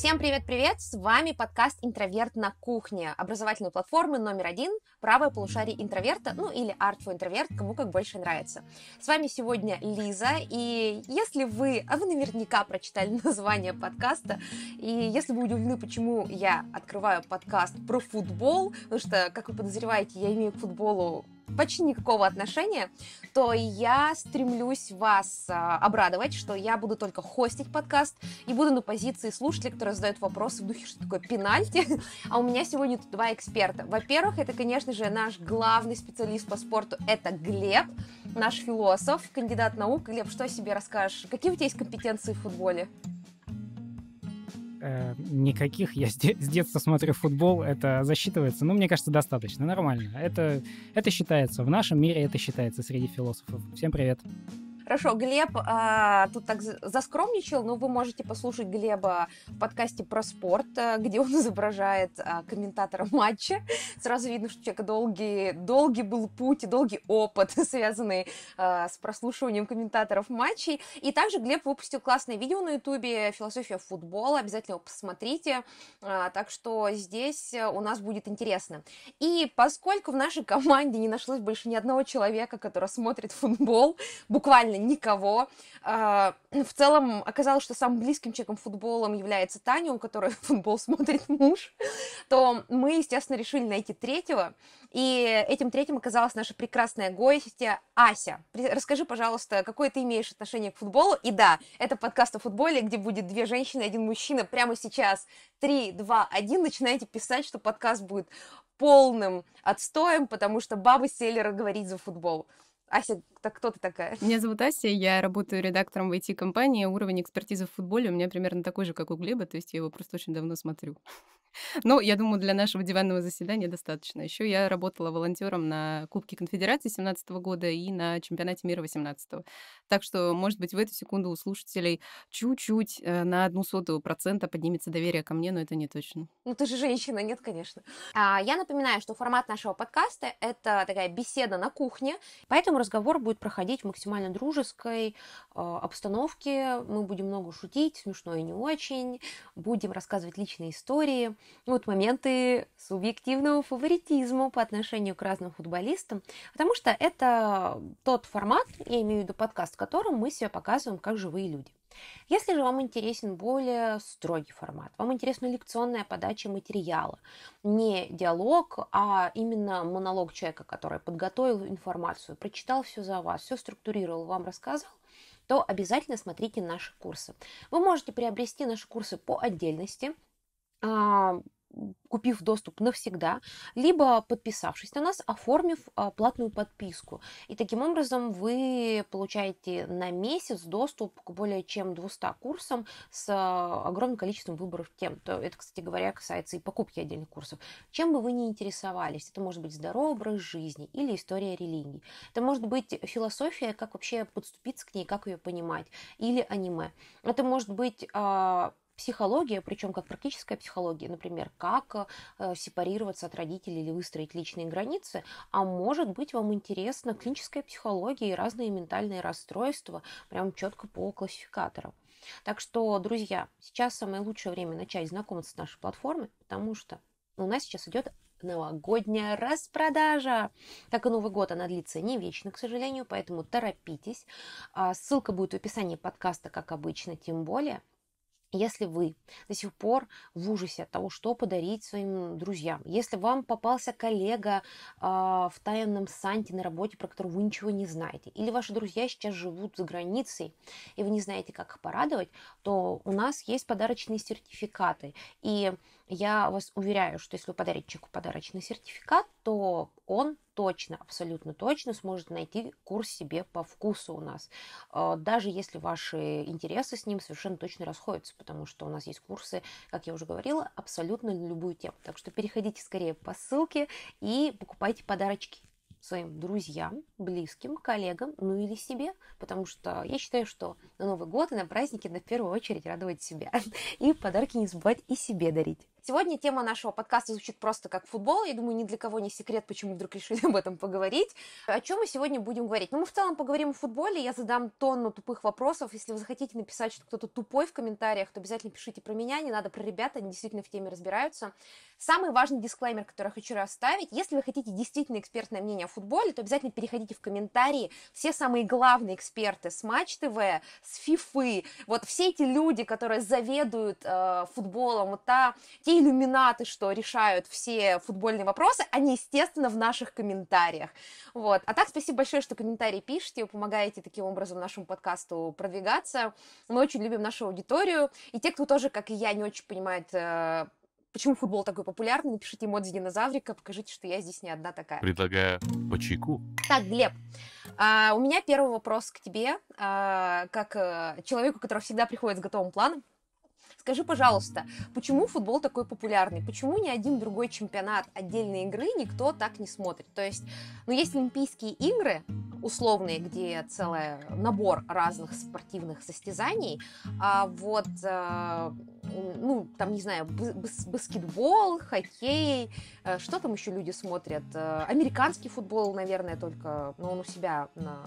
Всем привет-привет! С вами подкаст «Интроверт на кухне» образовательной платформы номер один «Правое полушарие интроверта», ну или «Art for интроверт», кому как больше нравится. С вами сегодня Лиза, и если вы, а вы наверняка прочитали название подкаста, и если вы удивлены, почему я открываю подкаст про футбол, потому что, как вы подозреваете, я имею к футболу почти никакого отношения, то я стремлюсь вас а, обрадовать, что я буду только хостить подкаст и буду на позиции слушателей, которые задают вопросы в духе, что такое пенальти. А у меня сегодня тут два эксперта. Во-первых, это, конечно же, наш главный специалист по спорту, это Глеб, наш философ, кандидат наук. Глеб, что о себе расскажешь? Какие у тебя есть компетенции в футболе? э, никаких. Я с, де- с детства смотрю футбол, это засчитывается. Ну, мне кажется, достаточно, нормально. Это, это считается. В нашем мире это считается среди философов. Всем привет. Хорошо, Глеб а, тут так заскромничал, но вы можете послушать Глеба в подкасте про спорт, э, где он изображает а, комментатора матча. Сразу видно, что у человека долгий, долгий был путь, и долгий опыт, связанный а, с прослушиванием комментаторов матчей. И также Глеб выпустил классное видео на ютубе «Философия футбола», обязательно его посмотрите. А, так что здесь э, у нас будет интересно. И поскольку в нашей команде не нашлось больше ни одного человека, который смотрит футбол, буквально никого. А, в целом оказалось, что самым близким человеком футболом является Таня, у которой футбол смотрит муж, то мы, естественно, решили найти третьего. И этим третьим оказалась наша прекрасная гостья Ася. Расскажи, пожалуйста, какое ты имеешь отношение к футболу? И да, это подкаст о футболе, где будет две женщины, и один мужчина. Прямо сейчас три, два, один начинаете писать, что подкаст будет полным отстоем, потому что бабы сели говорить за футбол. Ася, так кто ты такая? Меня зовут Ася, я работаю редактором в IT-компании. Уровень экспертизы в футболе у меня примерно такой же, как у Глеба, то есть я его просто очень давно смотрю. Ну, я думаю, для нашего диванного заседания достаточно. Еще я работала волонтером на Кубке Конфедерации 17 года и на Чемпионате мира 18 Так что, может быть, в эту секунду у слушателей чуть-чуть э, на одну сотую процента поднимется доверие ко мне, но это не точно. Ну, ты же женщина, нет, конечно. А, я напоминаю, что формат нашего подкаста — это такая беседа на кухне, поэтому разговор будет проходить в максимально дружеской э, обстановке. Мы будем много шутить, смешно и не очень. Будем рассказывать личные истории вот моменты субъективного фаворитизма по отношению к разным футболистам, потому что это тот формат, я имею в виду подкаст, в котором мы себя показываем как живые люди. Если же вам интересен более строгий формат, вам интересна лекционная подача материала, не диалог, а именно монолог человека, который подготовил информацию, прочитал все за вас, все структурировал, вам рассказал, то обязательно смотрите наши курсы. Вы можете приобрести наши курсы по отдельности, а, купив доступ навсегда, либо подписавшись на нас, оформив а, платную подписку. И таким образом вы получаете на месяц доступ к более чем 200 курсам с а, огромным количеством выборов тем. То это, кстати говоря, касается и покупки отдельных курсов. Чем бы вы ни интересовались, это может быть здоровый образ жизни или история религии. Это может быть философия, как вообще подступиться к ней, как ее понимать, или аниме. Это может быть психология, причем как практическая психология, например, как э, сепарироваться от родителей или выстроить личные границы, а может быть вам интересна клиническая психология и разные ментальные расстройства, прям четко по классификаторам. Так что, друзья, сейчас самое лучшее время начать знакомиться с нашей платформой, потому что у нас сейчас идет новогодняя распродажа. Так и Новый год, она длится не вечно, к сожалению, поэтому торопитесь. А ссылка будет в описании подкаста, как обычно, тем более. Если вы до сих пор в ужасе от того, что подарить своим друзьям, если вам попался коллега э, в тайном санте на работе, про которого вы ничего не знаете, или ваши друзья сейчас живут за границей, и вы не знаете, как их порадовать, то у нас есть подарочные сертификаты. И я вас уверяю, что если вы подарите человеку подарочный сертификат, то он точно, абсолютно точно сможет найти курс себе по вкусу у нас. А, даже если ваши интересы с ним совершенно точно расходятся, потому что у нас есть курсы, как я уже говорила, абсолютно на любую тему. Так что переходите скорее по ссылке и покупайте подарочки своим друзьям, близким, коллегам, ну или себе, потому что я считаю, что на Новый год и на праздники на первую очередь радовать себя. И подарки не забывать и себе дарить. Сегодня тема нашего подкаста звучит просто как футбол. Я думаю, ни для кого не секрет, почему вдруг решили об этом поговорить. О чем мы сегодня будем говорить? Ну, мы в целом поговорим о футболе. Я задам тонну тупых вопросов. Если вы захотите написать, что кто-то тупой в комментариях, то обязательно пишите про меня. Не надо про ребят, они действительно в теме разбираются. Самый важный дисклеймер, который я хочу расставить. Если вы хотите действительно экспертное мнение о футболе, то обязательно переходите в комментарии. Все самые главные эксперты с Матч ТВ, с ФИФы, вот все эти люди, которые заведуют э, футболом, вот та те иллюминаты, что решают все футбольные вопросы, они, естественно, в наших комментариях. Вот. А так, спасибо большое, что комментарии пишете, вы помогаете таким образом нашему подкасту продвигаться. Мы очень любим нашу аудиторию. И те, кто тоже, как и я, не очень понимает э, почему футбол такой популярный, напишите эмодзи динозаврика, покажите, что я здесь не одна такая. Предлагаю по чайку. Так, Глеб, а, у меня первый вопрос к тебе, а, как э, человеку, который всегда приходит с готовым планом. Скажи, пожалуйста, почему футбол такой популярный? Почему ни один другой чемпионат отдельной игры никто так не смотрит? То есть, ну, есть Олимпийские игры, условные, где целый набор разных спортивных состязаний, а вот э, ну, там, не знаю, баскетбол, хоккей, э, что там еще люди смотрят? Э, американский футбол, наверное, только, но он у себя на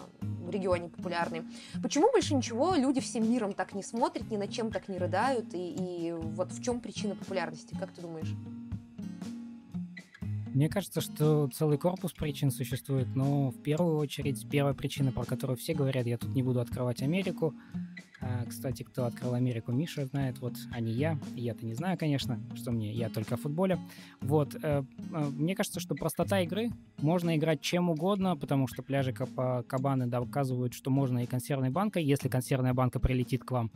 регионе популярный. Почему больше ничего люди всем миром так не смотрят, ни на чем так не рыдают? И, и вот в чем причина популярности, как ты думаешь? Мне кажется, что целый корпус причин существует, но в первую очередь первая причина, про которую все говорят, я тут не буду открывать Америку, а, кстати, кто открыл Америку, Миша знает, вот, а не я. Я-то не знаю, конечно, что мне, я только о футболе. Вот, э, а, мне кажется, что простота игры, можно играть чем угодно, потому что пляжи Кабаны доказывают, что можно и консервной банкой, если консервная банка прилетит к вам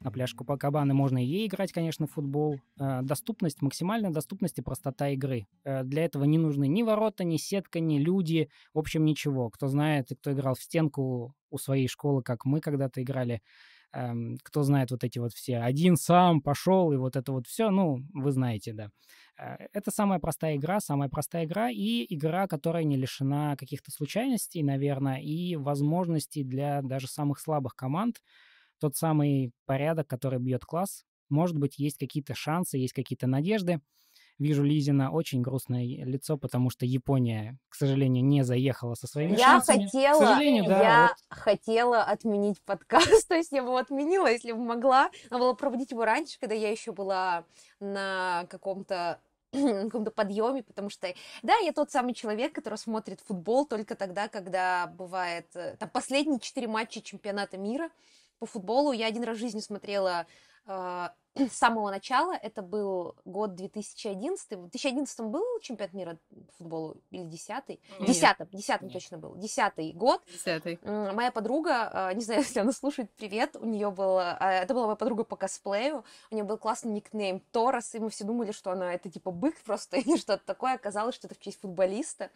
на пляж Кабаны, можно и ей играть, конечно, в футбол. Э, доступность, максимальная доступность и простота игры. Э, для этого не нужны ни ворота, ни сетка, ни люди, в общем, ничего. Кто знает, кто играл в стенку у своей школы, как мы когда-то играли, эм, кто знает вот эти вот все «один сам пошел» и вот это вот все, ну, вы знаете, да. Э, это самая простая игра, самая простая игра и игра, которая не лишена каких-то случайностей, наверное, и возможностей для даже самых слабых команд. Тот самый порядок, который бьет класс, может быть, есть какие-то шансы, есть какие-то надежды вижу Лизина очень грустное лицо, потому что Япония, к сожалению, не заехала со своими я шансами. Хотела, к сожалению, да, я вот. хотела отменить подкаст, то есть я бы его отменила, если бы могла. Надо было проводить его раньше, когда я еще была на каком-то на каком-то подъеме, потому что, да, я тот самый человек, который смотрит футбол только тогда, когда бывает, э, там, последние четыре матча чемпионата мира по футболу, я один раз в жизни смотрела а, с самого начала, это был год 2011. В 2011 был чемпионат мира по футболу или 10-й? 10-м, 10 точно был. 10-й год. 10 Моя подруга, а, не знаю, если она слушает, привет, у нее была, это была моя подруга по косплею, у нее был классный никнейм Торос, и мы все думали, что она это типа бык просто или что-то такое, оказалось, что это в честь футболиста.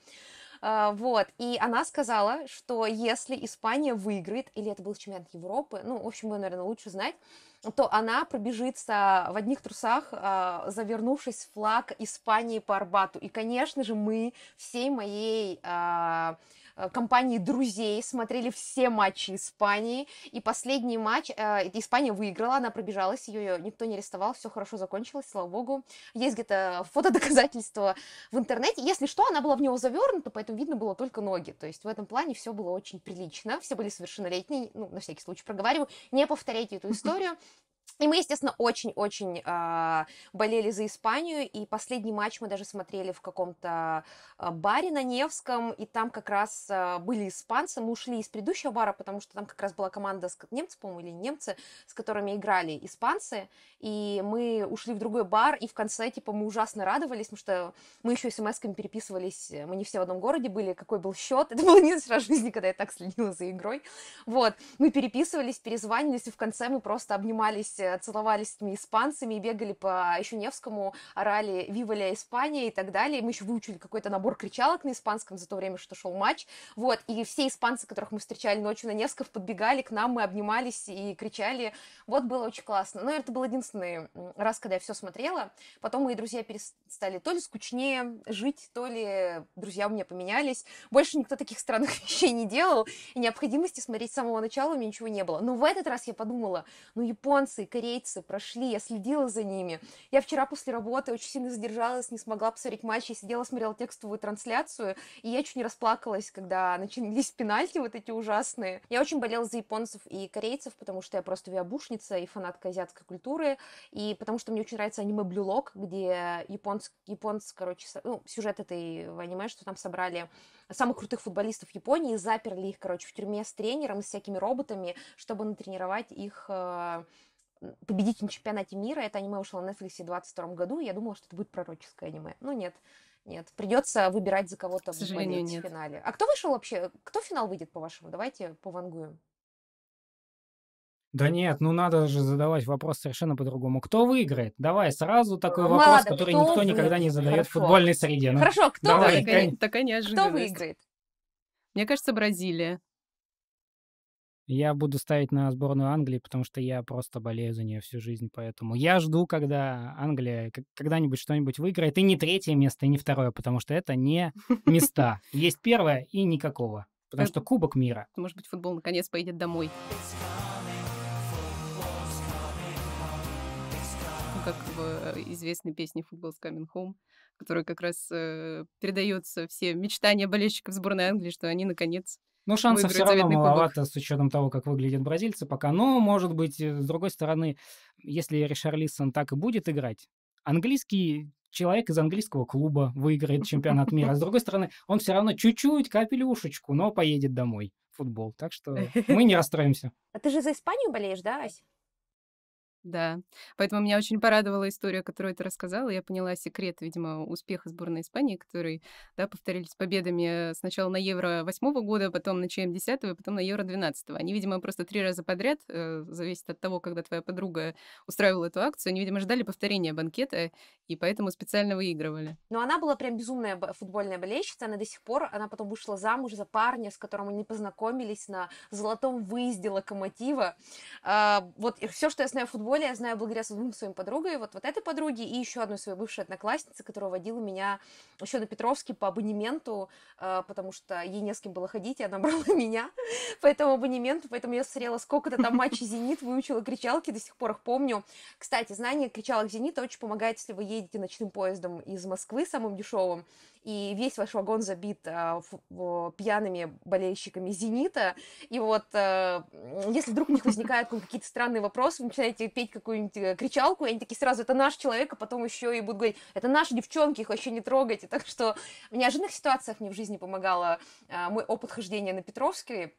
А, вот, и она сказала, что если Испания выиграет, или это был чемпионат Европы, ну, в общем, вы, наверное, лучше знать, то она пробежится в одних трусах, а, завернувшись в флаг Испании по Арбату. И, конечно же, мы всей моей а, Э, компании друзей, смотрели все матчи Испании, и последний матч э, Испания выиграла, она пробежалась, ее никто не арестовал, все хорошо закончилось, слава богу. Есть где-то фотодоказательства в интернете, если что, она была в него завернута, поэтому видно было только ноги, то есть в этом плане все было очень прилично, все были совершеннолетние, ну, на всякий случай проговариваю, не повторяйте эту историю, и мы, естественно, очень-очень э, болели за Испанию, и последний матч мы даже смотрели в каком-то а, баре на Невском, и там как раз э, были испанцы, мы ушли из предыдущего бара, потому что там как раз была команда с немцев, по-моему, или немцы, с которыми играли испанцы, и мы ушли в другой бар, и в конце, типа, мы ужасно радовались, потому что мы еще смс-ками переписывались, э, мы не все в одном городе были, какой был счет, это было не раз в жизни, когда я так следила за игрой, вот, мы переписывались, перезванивались, и в конце мы просто обнимались немцы э, целовались с этими испанцами и бегали по еще Невскому, орали «Вива Испания» и так далее. Мы еще выучили какой-то набор кричалок на испанском за то время, что шел матч. Вот, и все испанцы, которых мы встречали ночью на Невском, подбегали к нам, мы обнимались и кричали. Вот, было очень классно. Но ну, это был единственный раз, когда я все смотрела. Потом мои друзья перестали то ли скучнее жить, то ли друзья у меня поменялись. Больше никто таких странных вещей не делал, и необходимости смотреть с самого начала у меня ничего не было. Но в этот раз я подумала, ну, японцы, корейцы прошли, я следила за ними. Я вчера после работы очень сильно задержалась, не смогла посмотреть матч, я сидела, смотрела текстовую трансляцию, и я чуть не расплакалась, когда начались пенальти вот эти ужасные. Я очень болела за японцев и корейцев, потому что я просто виабушница и фанатка азиатской культуры, и потому что мне очень нравится аниме Blue Lock, где японц японц короче, ну, сюжет этой аниме, что там собрали самых крутых футболистов Японии, заперли их, короче, в тюрьме с тренером, с всякими роботами, чтобы натренировать их э, Победитель на чемпионате мира. Это аниме вышло на Netflix в 22 году. Я думала, что это будет пророческое аниме. Ну нет, нет. Придется выбирать за кого-то в финале. А кто вышел вообще? Кто финал выйдет, по-вашему? Давайте повангуем. Да нет, ну надо же задавать вопрос совершенно по-другому. Кто выиграет? Давай сразу такой вопрос, ладно, который никто выиграет? никогда не задает Хорошо. в футбольной среде. Ну, Хорошо, кто выиграет? Такая, такая неожиданность. Кто выиграет? Мне кажется, Бразилия. Я буду ставить на сборную Англии, потому что я просто болею за нее всю жизнь, поэтому я жду, когда Англия когда-нибудь что-нибудь выиграет, и не третье место, и не второе, потому что это не места. Есть первое и никакого, потому э, что Кубок мира. Может быть, футбол наконец поедет домой. как в э, известной песне «Football's Coming Home», которая как раз э, передается все мечтания болельщиков сборной Англии, что они наконец но ну, шансов все равно маловато кубок. с учетом того, как выглядят бразильцы пока. Но, может быть, э, с другой стороны, если Ришарлисон так и будет играть, английский человек из английского клуба выиграет чемпионат мира. С другой стороны, он все равно чуть-чуть капелюшечку, но поедет домой футбол. Так что мы не расстроимся. А ты же за Испанию болеешь, да, Ась? Да, поэтому меня очень порадовала история, которую ты рассказала. Я поняла секрет, видимо, успеха сборной Испании, который, да, повторились победами сначала на Евро восьмого года, потом на ЧМ десятого, потом на Евро двенадцатого. Они, видимо, просто три раза подряд, э, зависит от того, когда твоя подруга устраивала эту акцию, они, видимо, ждали повторения банкета и поэтому специально выигрывали. Но она была прям безумная футбольная болельщица, она до сих пор, она потом вышла замуж за парня, с которым они познакомились на золотом выезде локомотива. Э, вот все, что я знаю о футболе, школе я знаю благодаря двум своим подругам, вот, вот этой подруге и еще одной своей бывшей однокласснице, которая водила меня еще на Петровский по абонементу, э, потому что ей не с кем было ходить, и она брала меня по этому абонементу, поэтому я смотрела сколько-то там матчей «Зенит», выучила кричалки, до сих пор их помню. Кстати, знание кричалок «Зенита» очень помогает, если вы едете ночным поездом из Москвы, самым дешевым, и весь ваш вагон забит э, ф, э, пьяными болельщиками «Зенита», и вот э, если вдруг у них возникают какие-то странные вопросы, вы начинаете петь спеть какую-нибудь э, кричалку, и они такие сразу, это наш человек, а потом еще и будут говорить, это наши девчонки, их вообще не трогайте. Так что в неожиданных ситуациях мне в жизни помогало э, мой опыт хождения на Петровской,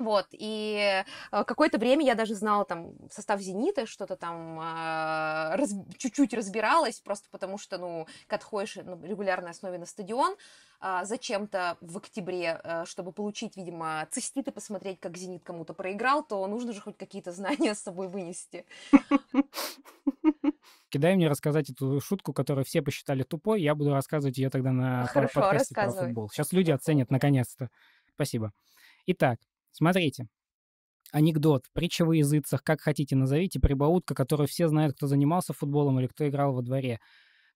вот, и э, какое-то время я даже знала там состав «Зенита», что-то там э, раз, чуть-чуть разбиралась, просто потому что, ну, когда ходишь на ну, регулярной основе на стадион, э, зачем-то в октябре, э, чтобы получить, видимо, циститы посмотреть, как «Зенит» кому-то проиграл, то нужно же хоть какие-то знания с собой вынести. Кидай мне рассказать эту шутку, которую все посчитали тупой, я буду рассказывать ее тогда на подкасте про футбол. Сейчас люди оценят наконец-то. Спасибо. Итак, Смотрите. Анекдот, притча во языцах, как хотите назовите, прибаутка, которую все знают, кто занимался футболом или кто играл во дворе.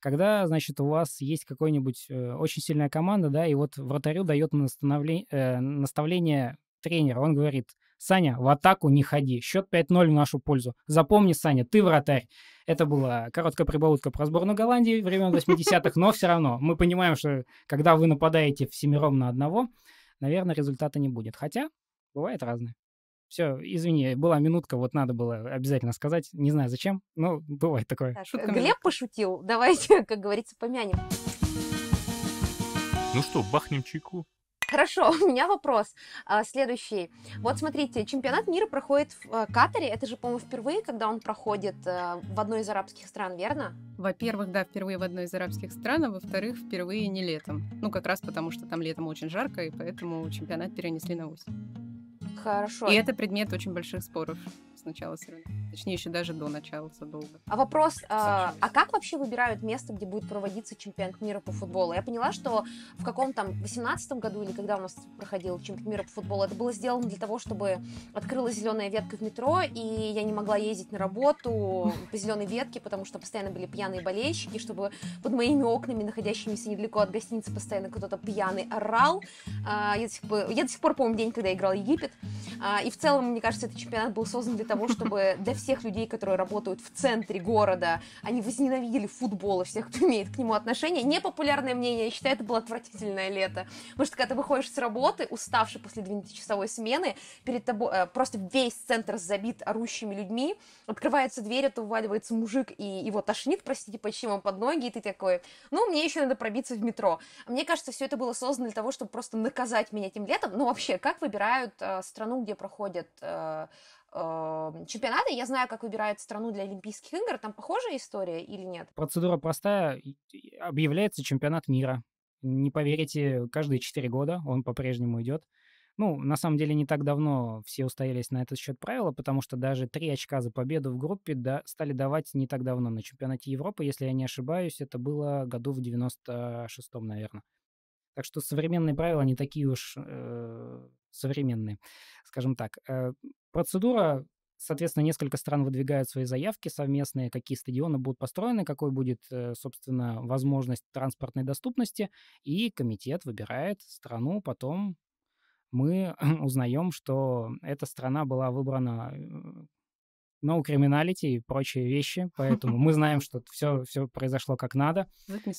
Когда, значит, у вас есть какая-нибудь э, очень сильная команда, да, и вот вратарю дает наставление, э, наставление тренер, он говорит, Саня, в атаку не ходи, счет 5-0 в нашу пользу. Запомни, Саня, ты вратарь. Это была короткая прибаутка про сборную Голландии времен 80-х, но все равно мы понимаем, что когда вы нападаете в семером на одного, наверное, результата не будет. Хотя Бывает разное. Все, извини, была минутка, вот надо было обязательно сказать. Не знаю зачем, но бывает такое. Так, Глеб пошутил. Давайте, как говорится, помянем. Ну что, бахнем чайку? Хорошо, у меня вопрос а, следующий. Вот смотрите, чемпионат мира проходит в а, Катаре. Это же, по-моему, впервые, когда он проходит а, в одной из арабских стран, верно? Во-первых, да, впервые в одной из арабских стран, а во-вторых, впервые не летом. Ну, как раз потому, что там летом очень жарко, и поэтому чемпионат перенесли на осень. Хорошо. И это предмет очень больших споров сначала, соревнований. Точнее, еще даже до начала задолго. А вопрос, а, а как вообще выбирают место, где будет проводиться чемпионат мира по футболу? Я поняла, что в каком там 18 году или когда у нас проходил чемпионат мира по футболу, это было сделано для того, чтобы открылась зеленая ветка в метро, и я не могла ездить на работу по зеленой ветке, потому что постоянно были пьяные болельщики, чтобы под моими окнами, находящимися недалеко от гостиницы, постоянно кто-то пьяный орал. А, я до сих пор, я до сих пор помню день, когда я играл Египет. А, и в целом, мне кажется, этот чемпионат был создан для того, чтобы для всех людей, которые работают в центре города, они возненавидели футбол и всех, кто имеет к нему отношение. Непопулярное мнение, я считаю, это было отвратительное лето. Потому что когда ты выходишь с работы, уставший после 12-часовой смены, перед тобой э, просто весь центр забит орущими людьми, открывается дверь, это уваливается мужик, и его тошнит, простите, почти вам под ноги, и ты такой, ну, мне еще надо пробиться в метро. Мне кажется, все это было создано для того, чтобы просто наказать меня этим летом. Ну, вообще, как выбирают э, страну, где проходят э, эм, чемпионаты. Я знаю, как выбирают страну для Олимпийских игр. Там похожая история или нет? Процедура простая. Объявляется чемпионат мира. Не поверите, каждые 4 года он по-прежнему идет. Ну, на самом деле, не так давно все устоялись на этот счет правила, потому что даже три очка за победу в группе да, стали давать не так давно на чемпионате Европы. Если я не ошибаюсь, это было году в 96-м, наверное. Так что современные правила не такие уж э, современные, скажем так. Э, процедура Соответственно, несколько стран выдвигают свои заявки совместные, какие стадионы будут построены, какой будет, э, собственно, возможность транспортной доступности, и комитет выбирает страну, потом мы узнаем, что эта страна была выбрана э, no criminality и прочие вещи, поэтому мы знаем, что все, все произошло как надо.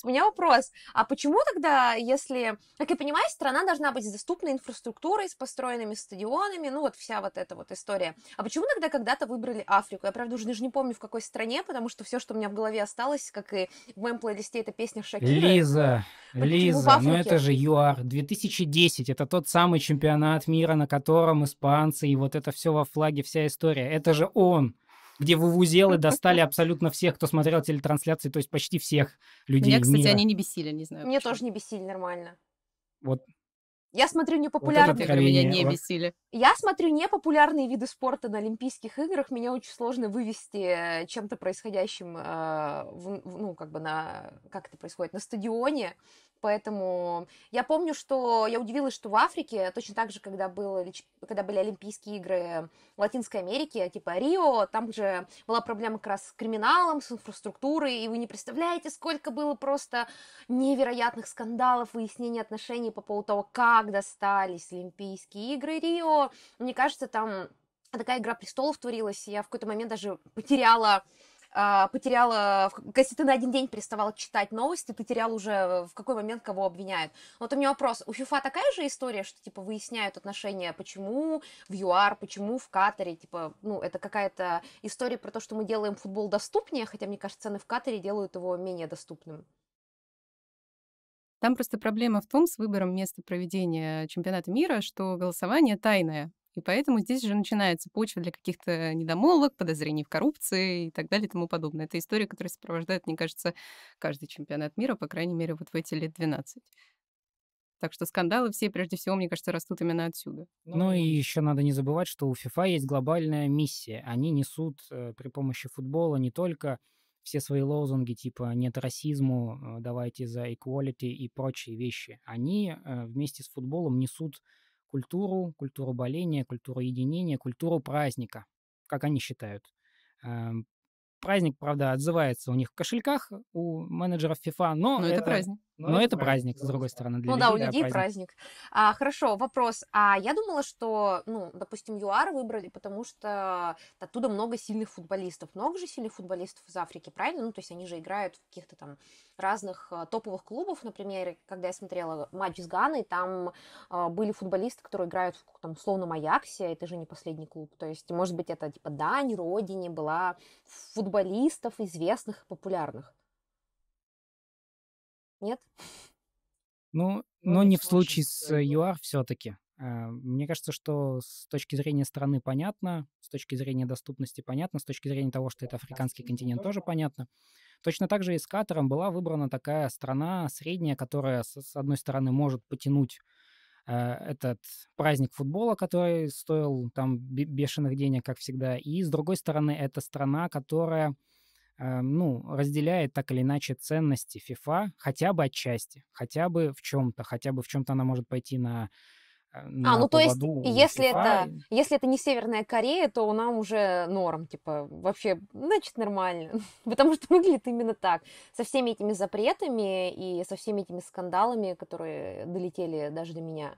У меня вопрос, а почему тогда, если, как я понимаю, страна должна быть с доступной инфраструктурой, с построенными стадионами, ну вот вся вот эта вот история, а почему тогда когда-то выбрали Африку? Я, правда, уже даже не помню, в какой стране, потому что все, что у меня в голове осталось, как и в моем плейлисте, это песня Шакира. Лиза! Лиза, ну это же ЮАР. 2010, это тот самый чемпионат мира, на котором испанцы и вот это все во флаге, вся история. Это же он где вувузелы достали абсолютно всех, кто смотрел телетрансляции, то есть почти всех людей Меня, кстати, мира. они не бесили, не знаю. Мне почему. тоже не бесили нормально. Вот я смотрю непопулярные... Вот меня не бесили. Я смотрю непопулярные виды спорта на Олимпийских играх. Меня очень сложно вывести э, чем-то происходящим, э, в, ну, как бы на... Как это происходит? На стадионе Поэтому я помню, что я удивилась, что в Африке, точно так же, когда, было, когда были Олимпийские игры в Латинской Америке, типа Рио, там же была проблема как раз с криминалом, с инфраструктурой, и вы не представляете, сколько было просто невероятных скандалов, выяснений отношений по поводу того, как достались Олимпийские игры Рио. Мне кажется, там такая игра престолов творилась, и я в какой-то момент даже потеряла а, потеряла, если ты на один день переставала читать новости, ты терял уже э, в какой момент кого обвиняют. Вот у меня вопрос, у ФИФА такая же история, что, типа, выясняют отношения, почему в ЮАР, почему в Катаре, типа, ну, это какая-то история про то, что мы делаем футбол доступнее, хотя, мне кажется, цены в Катаре делают его менее доступным. Там просто проблема в том с выбором места проведения чемпионата мира, что голосование тайное. И поэтому здесь уже начинается почва для каких-то недомолвок, подозрений в коррупции и так далее и тому подобное. Это история, которая сопровождает, мне кажется, каждый чемпионат мира, по крайней мере, вот в эти лет 12. Так что скандалы все, прежде всего, мне кажется, растут именно отсюда. Ну, ну и еще надо не забывать, что у ФИФА есть глобальная миссия. Они несут э, при помощи футбола не только все свои лозунги типа «нет расизму», э, «давайте за equality» и прочие вещи. Они э, вместе с футболом несут культуру, культуру боления, культуру единения, культуру праздника, как они считают. Эм, праздник, правда, отзывается у них в кошельках, у менеджеров FIFA, но, но это, это праздник. Но, ну, Но это праздник, праздник, с другой стороны. Для ну людей, да, у людей да, праздник. праздник. А, хорошо, вопрос. А я думала, что, ну, допустим, ЮАР выбрали, потому что оттуда много сильных футболистов. Много же сильных футболистов из Африки, правильно? Ну, то есть они же играют в каких-то там разных э, топовых клубов. Например, когда я смотрела матч с Ганой, там а, были футболисты, которые играют в там, условном Аяксе, а это же не последний клуб. То есть, может быть, это типа дань родине была футболистов известных и популярных. Нет? Ну, ну, но, не в случае с ЮАР все-таки. А, мне кажется, что с точки зрения страны понятно, с точки зрения доступности понятно, с точки зрения того, что это африканский континент, тоже понятно. Точно так же и с Катаром была выбрана такая страна средняя, которая, с одной стороны, может потянуть а, этот праздник футбола, который стоил там бешеных денег, как всегда, и, с другой стороны, это страна, которая Э, ну, разделяет так или иначе ценности FIFA хотя бы отчасти, хотя бы в чем-то, хотя бы в чем-то она может пойти на э, а, на а, ну то есть, если FIFA. это, если это не Северная Корея, то нам уже норм, типа, вообще, значит, нормально, потому что выглядит именно так, со всеми этими запретами и со всеми этими скандалами, которые долетели даже до меня.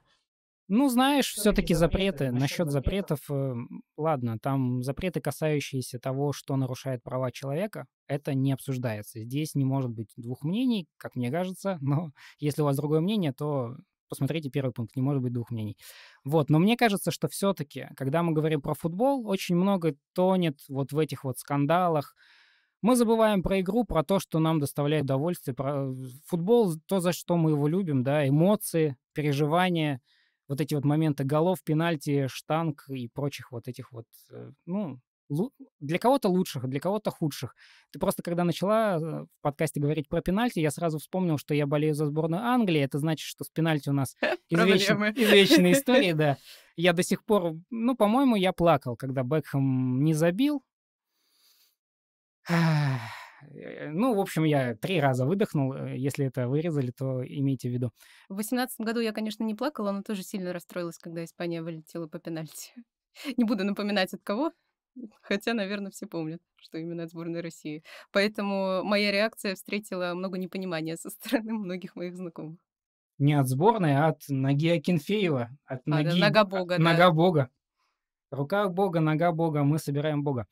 Ну, знаешь, все-таки запреты. А Насчет запретов, эм, ладно, там запреты, касающиеся того, что нарушает права человека, это не обсуждается. Здесь не может быть двух мнений, как мне кажется, но если у вас другое мнение, то посмотрите первый пункт, не может быть двух мнений. Вот, но мне кажется, что все-таки, когда мы говорим про футбол, очень много тонет вот в этих вот скандалах, мы забываем про игру, про то, что нам доставляет удовольствие, про э, футбол, то, за что мы его любим, да, эмоции, переживания – вот эти вот моменты голов, пенальти, штанг и прочих вот этих вот, э, ну, для кого-то лучших, для кого-то худших. Ты просто, когда начала э, в подкасте говорить про пенальти, я сразу вспомнил, что я болею за сборную Англии. Это значит, что с пенальти у нас извечная история, да. Я до сих пор, ну, по-моему, я плакал, когда Бекхэм не забил. Э, ну, в общем, я три раза выдохнул. Э, если это вырезали, то имейте в виду. В 2018 году я, конечно, не плакала, но тоже сильно расстроилась, когда Испания вылетела по пенальти. Не буду напоминать от кого, хотя, наверное, все помнят, что именно от сборной России. Поэтому моя реакция встретила много непонимания со стороны многих моих знакомых. Не от сборной, а от ноги Акинфеева. От а, Да, нога Бога. От... Да. Нога Бога. Рука Бога, нога Бога, мы собираем Бога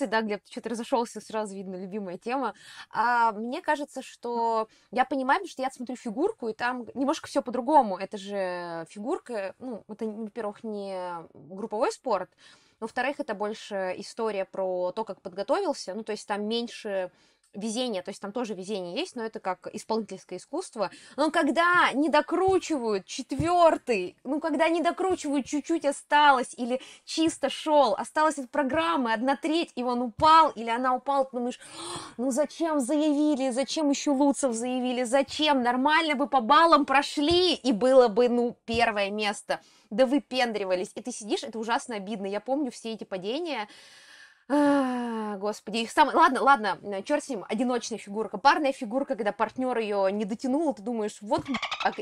да, Глеб, ты что-то разошелся, сразу видно, любимая тема. А, мне кажется, что я понимаю, что я смотрю фигурку, и там немножко все по-другому. Это же фигурка, ну, это, во-первых, не групповой спорт, во-вторых, это больше история про то, как подготовился, ну, то есть там меньше везение, то есть там тоже везение есть, но это как исполнительское искусство. Но когда не докручивают четвертый, ну когда не докручивают, чуть-чуть осталось, или чисто шел, осталось от программы одна треть, и он упал, или она упала, ты думаешь, «А, ну зачем заявили, зачем еще Луцев заявили, зачем, нормально бы по баллам прошли, и было бы, ну, первое место. Да выпендривались, и ты сидишь, это ужасно обидно, я помню все эти падения, а, господи, их самое... Ладно, ладно, черт с ним, одиночная фигурка. Парная фигурка, когда партнер ее не дотянул, ты думаешь, вот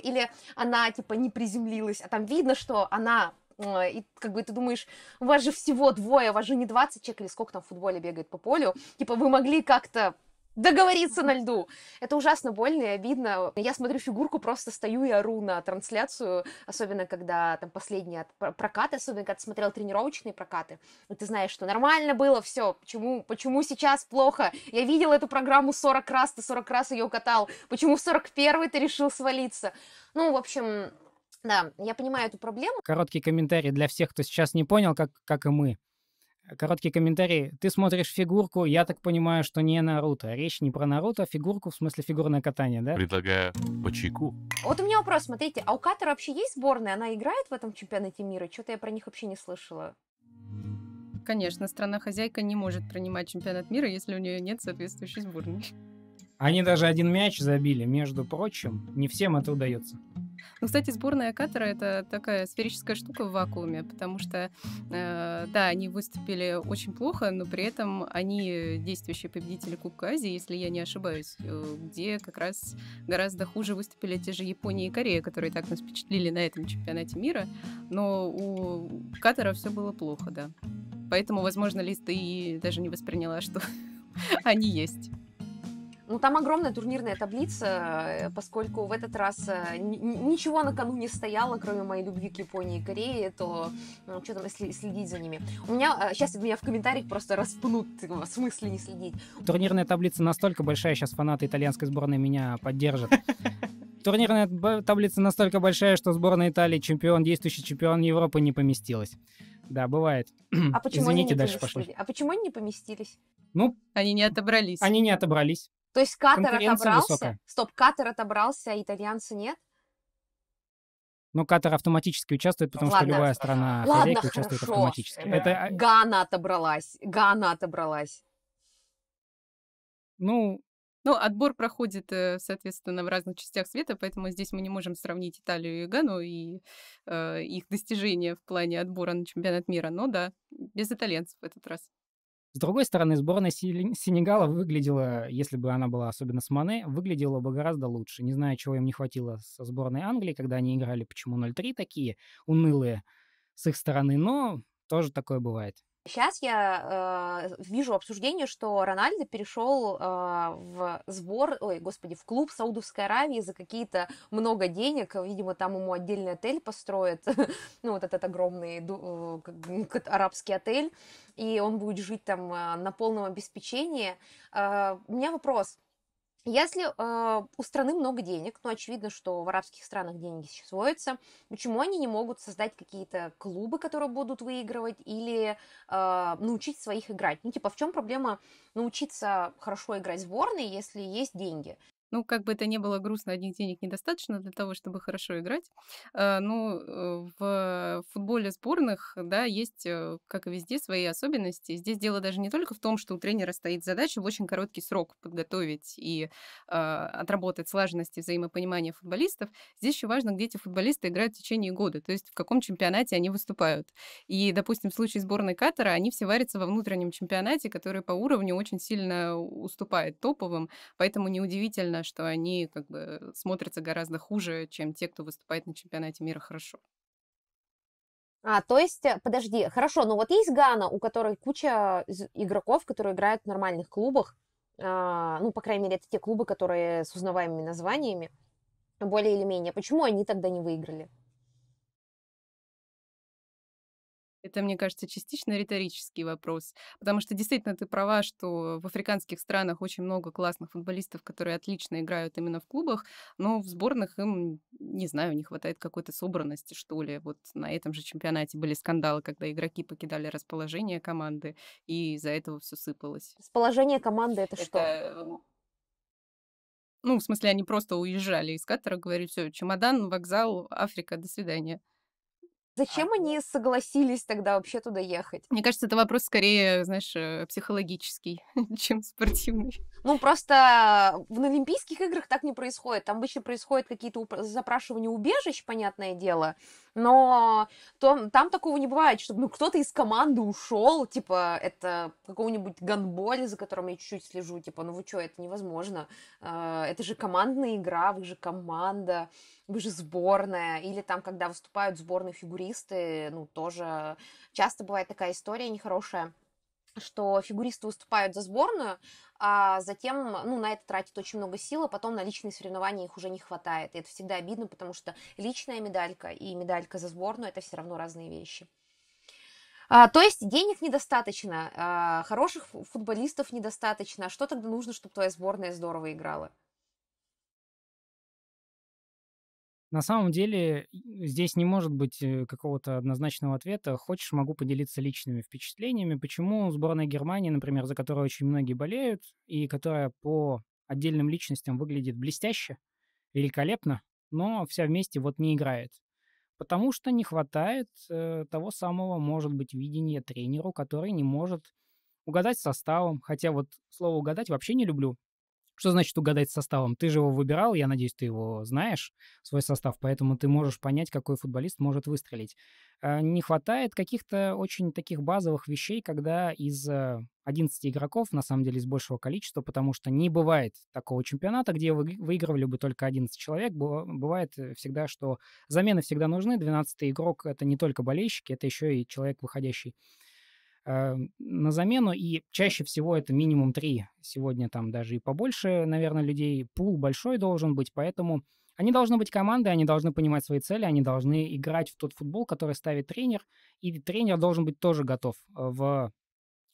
Или она, типа, не приземлилась, а там видно, что она и как бы ты думаешь, у вас же всего двое, у вас же не 20 человек или сколько там в футболе бегает по полю, типа вы могли как-то договориться на льду. Это ужасно больно и обидно. Я смотрю фигурку, просто стою и ору на трансляцию, особенно когда там последние прокаты, особенно когда ты смотрел тренировочные прокаты, и ты знаешь, что нормально было все, почему, почему сейчас плохо? Я видел эту программу 40 раз, ты 40 раз ее катал, почему в 41 ты решил свалиться? Ну, в общем, да, я понимаю эту проблему. Короткий комментарий для всех, кто сейчас не понял, как, как и мы. Короткий комментарий. Ты смотришь фигурку, я так понимаю, что не Наруто. Речь не про Наруто, а фигурку, в смысле фигурное катание, да? Предлагаю по чайку. Вот у меня вопрос, смотрите, а у Катара вообще есть сборная? Она играет в этом чемпионате мира? Что-то я про них вообще не слышала. Конечно, страна-хозяйка не может принимать чемпионат мира, если у нее нет соответствующей сборной. Они даже один мяч забили, между прочим. Не всем это удается. Ну, кстати, сборная Катара — это такая сферическая штука в вакууме, потому что, э, да, они выступили очень плохо, но при этом они действующие победители Кубка Азии, если я не ошибаюсь, э, где как раз гораздо хуже выступили те же Япония и Корея, которые так нас впечатлили на этом чемпионате мира, но у Катара все было плохо, да. Поэтому, возможно, Лиз ты даже не восприняла, что они есть. Ну, там огромная турнирная таблица, э, поскольку в этот раз э, ничего на кону не стояло, кроме моей любви к Японии и Корее, то ну, что там, следить за ними. У меня, сейчас э, меня в комментариях просто распнут, типа, в смысле не следить. Турнирная таблица настолько большая, сейчас фанаты итальянской сборной меня поддержат. Турнирная таблица настолько большая, что сборная Италии чемпион, действующий чемпион Европы не поместилась. Да, бывает. А почему Извините, они не дальше пошли. А почему они не поместились? Ну, они не отобрались. Они не отобрались. То есть Катер отобрался? Высокая. Стоп, Катер отобрался, а итальянцы нет? Ну, Катер автоматически участвует, потому Ладно. что любая страна Ладно, хорошо. участвует автоматически. Это... А, Гана отобралась. Гана отобралась. Ну, ну, отбор проходит, э, соответственно, в разных частях света, поэтому здесь мы не можем сравнить Италию и Гану и э, их достижения в плане отбора на чемпионат мира. Но да, без итальянцев в этот раз. С другой стороны, сборная Сенегала выглядела, если бы она была особенно с Мане, выглядела бы гораздо лучше. Не знаю, чего им не хватило со сборной Англии, когда они играли почему 0-3 такие унылые с их стороны, но тоже такое бывает. Сейчас я э, вижу обсуждение, что Рональдо перешел э, в сбор, ой, господи, в клуб Саудовской Аравии за какие-то много денег. Видимо, там ему отдельный отель построят, ну, вот этот огромный э, арабский отель, и он будет жить там э, на полном обеспечении. Э, у меня вопрос, если э, у страны много денег, ну, очевидно, что в арабских странах деньги сейчас водятся, почему они не могут создать какие-то клубы, которые будут выигрывать, или э, научить своих играть? Ну, типа, в чем проблема научиться хорошо играть в сборной, если есть деньги? Ну, как бы это ни было грустно, одних денег недостаточно для того, чтобы хорошо играть. А, Но ну, э, в футболе сборных, да, есть, э, как и везде, свои особенности. Здесь дело даже не только в том, что у тренера стоит задача в очень короткий срок подготовить и а, отработать слаженность и взаимопонимание футболистов. Здесь еще важно, где эти футболисты играют в течение года, то есть в каком чемпионате они выступают. И, допустим, в случае сборной Катара они все варятся во внутреннем чемпионате, который по уровню очень сильно уступает топовым, поэтому неудивительно, что они как бы смотрятся гораздо хуже, чем те, кто выступает на чемпионате мира хорошо. А, то есть, э, подожди, хорошо, но вот есть Гана, у которой куча игроков, которые играют в нормальных клубах, а, ну, по крайней мере, это те клубы, которые с узнаваемыми названиями, более или менее. Почему они тогда не выиграли? Это, мне кажется, частично риторический вопрос, потому что действительно ты права, что в африканских странах очень много классных футболистов, которые отлично играют именно в клубах, но в сборных им, не знаю, не хватает какой-то собранности, что ли. Вот на этом же чемпионате были скандалы, когда игроки покидали расположение команды, и из-за этого все сыпалось. Расположение команды это, это... что? Эм, ну, в смысле, они просто уезжали из Катара, говорили, все, чемодан, вокзал, Африка, до свидания. Зачем они согласились тогда вообще туда ехать? Мне кажется, это вопрос скорее, знаешь, э, психологический, чем спортивный. Ну, просто в Олимпийских играх так не происходит. Там обычно происходят какие-то запрашивания убежищ, понятное дело, но то, там такого не бывает, чтобы ну, кто-то из команды ушел, типа, это какого-нибудь гандболе, за которым я чуть-чуть слежу, типа, ну вы что, это невозможно, а, это же командная игра, вы же команда, вы же сборная, или там, когда выступают сборные фигуристы, ну, тоже часто бывает такая история нехорошая, что фигуристы выступают за сборную, а затем, ну, на это тратит очень много сил, а потом на личные соревнования их уже не хватает. И это всегда обидно, потому что личная медалька и медалька за сборную – это все равно разные вещи. А, то есть денег недостаточно, а, хороших футболистов недостаточно. А что тогда нужно, чтобы твоя сборная здорово играла? На самом деле здесь не может быть э, какого-то однозначного ответа. Хочешь, могу поделиться личными впечатлениями. Почему сборная Германии, например, за которую очень многие болеют, и которая по отдельным личностям выглядит блестяще, великолепно, но вся вместе вот не играет. Потому что не хватает э, того самого, может быть, видения тренеру, который не может угадать составом. Хотя вот слово «угадать» вообще не люблю. Что значит угадать составом? Ты же его выбирал, я надеюсь, ты его знаешь, свой состав, поэтому ты можешь понять, какой футболист может выстрелить. Э, не хватает каких-то очень таких базовых вещей, когда из 11 э, игроков, на самом деле из большего количества, потому что не бывает такого чемпионата, где вы выигрывали бы только 11 человек. Бывает э, всегда, что замены всегда нужны. 12 игрок — это не только болельщики, это еще и человек, выходящий Э, на замену, и чаще всего это минимум три. Сегодня там даже и побольше, наверное, людей. Пул большой должен быть, поэтому они должны быть командой, они должны понимать свои цели, они должны играть в тот футбол, который ставит тренер, и тренер должен быть тоже готов э, в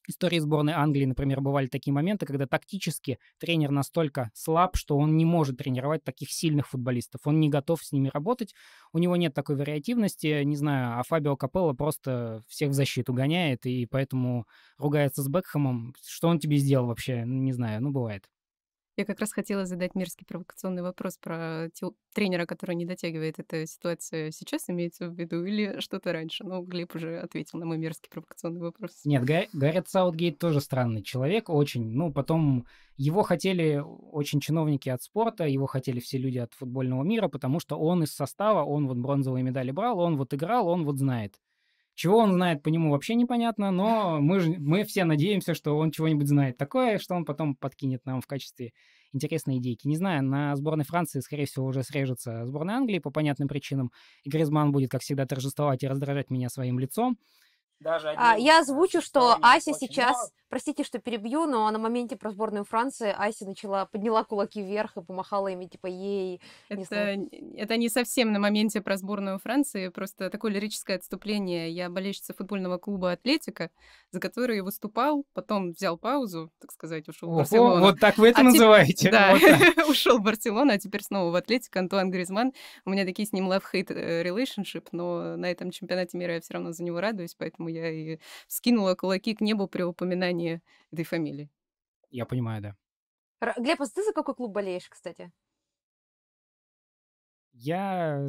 истории сборной Англии, например, бывали такие моменты, когда тактически тренер настолько слаб, что он не может тренировать таких сильных футболистов. Он не готов с ними работать, у него нет такой вариативности, не знаю, а Фабио Капелло просто всех в защиту гоняет, и поэтому ругается с Бекхэмом. Что он тебе сделал вообще, не знаю, ну бывает. Я как раз хотела задать мерзкий провокационный вопрос про те... тренера, который не дотягивает. Эта ситуация сейчас имеется в виду или что-то раньше? Но ну, Глеб уже ответил на мой мерзкий провокационный вопрос. Нет, Гаррет Саутгейт тоже странный человек, очень. Ну, потом его хотели очень чиновники от спорта, его хотели все люди от футбольного мира, потому что он из состава, он вот бронзовые медали брал, он вот играл, он вот знает. Чего он знает, по нему вообще непонятно, но мы, же, мы все надеемся, что он чего-нибудь знает такое, что он потом подкинет нам в качестве интересной идейки. Не знаю, на сборной Франции, скорее всего, уже срежется сборная Англии по понятным причинам, и Гризман будет, как всегда, торжествовать и раздражать меня своим лицом а, я озвучу, что Ася сейчас, много. простите, что перебью, но на моменте про сборную Франции Ася начала, подняла кулаки вверх и помахала ими, типа, ей. Это не, это не совсем на моменте про сборную Франции, просто такое лирическое отступление. Я болельщица футбольного клуба «Атлетика», за который выступал, потом взял паузу, так сказать, ушел в Барселону. Вот так вы а это а называете? Теп... Да, вот ушел в Барселону, а теперь снова в «Атлетико». Антуан Гризман. У меня такие с ним love-hate э, relationship, но на этом чемпионате мира я все равно за него радуюсь, поэтому поэтому я и скинула кулаки к небу при упоминании этой фамилии. Я понимаю, да. Р- Глеб, а ты за какой клуб болеешь, кстати? Я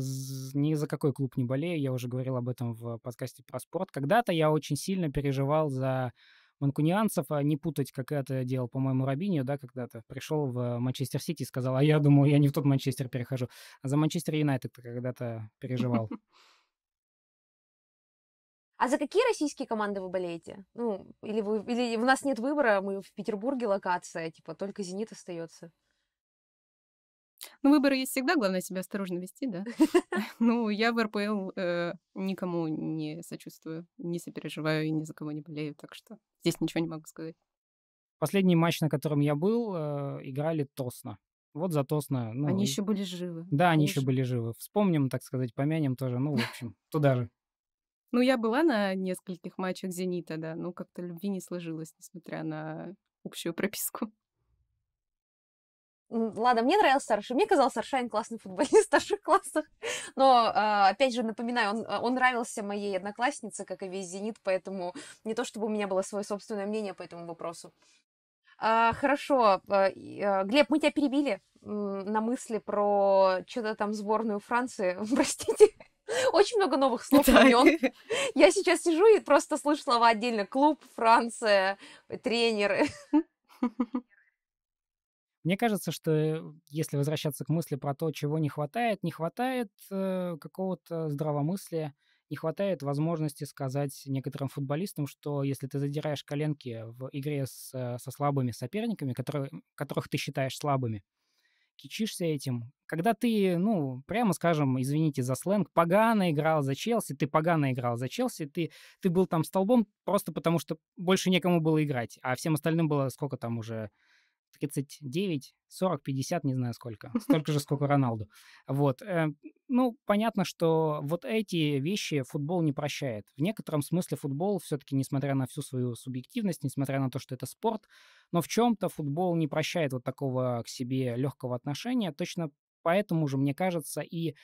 ни за какой клуб не болею, я уже говорил об этом в подкасте про спорт. Когда-то я очень сильно переживал за манкунианцев, а не путать, как это делал, по-моему, Рабиньо, да, когда-то пришел в Манчестер Сити и сказал, а я думал, я не в тот Манчестер перехожу, а за Манчестер Юнайтед когда-то переживал. А за какие российские команды вы болеете? Ну, или, вы, или у нас нет выбора, мы в Петербурге локация, типа только «Зенит» остается. Ну, выборы есть всегда, главное себя осторожно вести, да. Ну, я в РПЛ э, никому не сочувствую, не сопереживаю и ни за кого не болею, так что здесь ничего не могу сказать. Последний матч, на котором я был, э, играли Тосно. Вот за Тосно. они ну, еще были живы. Да, они еще были живы. Вспомним, так сказать, помянем тоже. Ну, в общем, туда же. Ну, я была на нескольких матчах «Зенита», да, но как-то любви не сложилось, несмотря на общую прописку. Ладно, мне нравился Аршин. Мне казался Аршайн классный футболист в старших классах. Но, а, опять же, напоминаю, он, а, он нравился моей однокласснице, как и весь «Зенит», поэтому не то чтобы у меня было свое собственное мнение по этому вопросу. А, хорошо, а, Глеб, мы тебя перебили на мысли про что-то там сборную Франции. Простите, Очень много новых слов так. имен. Я сейчас сижу и просто слышу слова отдельно. Клуб, Франция, тренеры. Мне кажется, что э, если возвращаться к мысли про то, чего не хватает, не хватает э, какого-то здравомыслия, не хватает возможности сказать некоторым футболистам, что если ты задираешь коленки в игре с, э, со слабыми соперниками, которые, которых ты считаешь слабыми, кичишься этим. Когда ты, ну, прямо скажем, извините за сленг, погано играл за Челси, ты погано играл за Челси, ты, ты был там столбом просто потому, что больше некому было играть, а всем остальным было сколько там уже 39, 40, 50, не знаю сколько. Столько же, сколько Роналду. Вот. Э, ну, понятно, что вот эти вещи футбол не прощает. В некотором смысле футбол все-таки, несмотря на всю свою субъективность, несмотря на то, что это спорт, но в чем-то футбол не прощает вот такого к себе легкого отношения. Точно поэтому же, мне кажется, и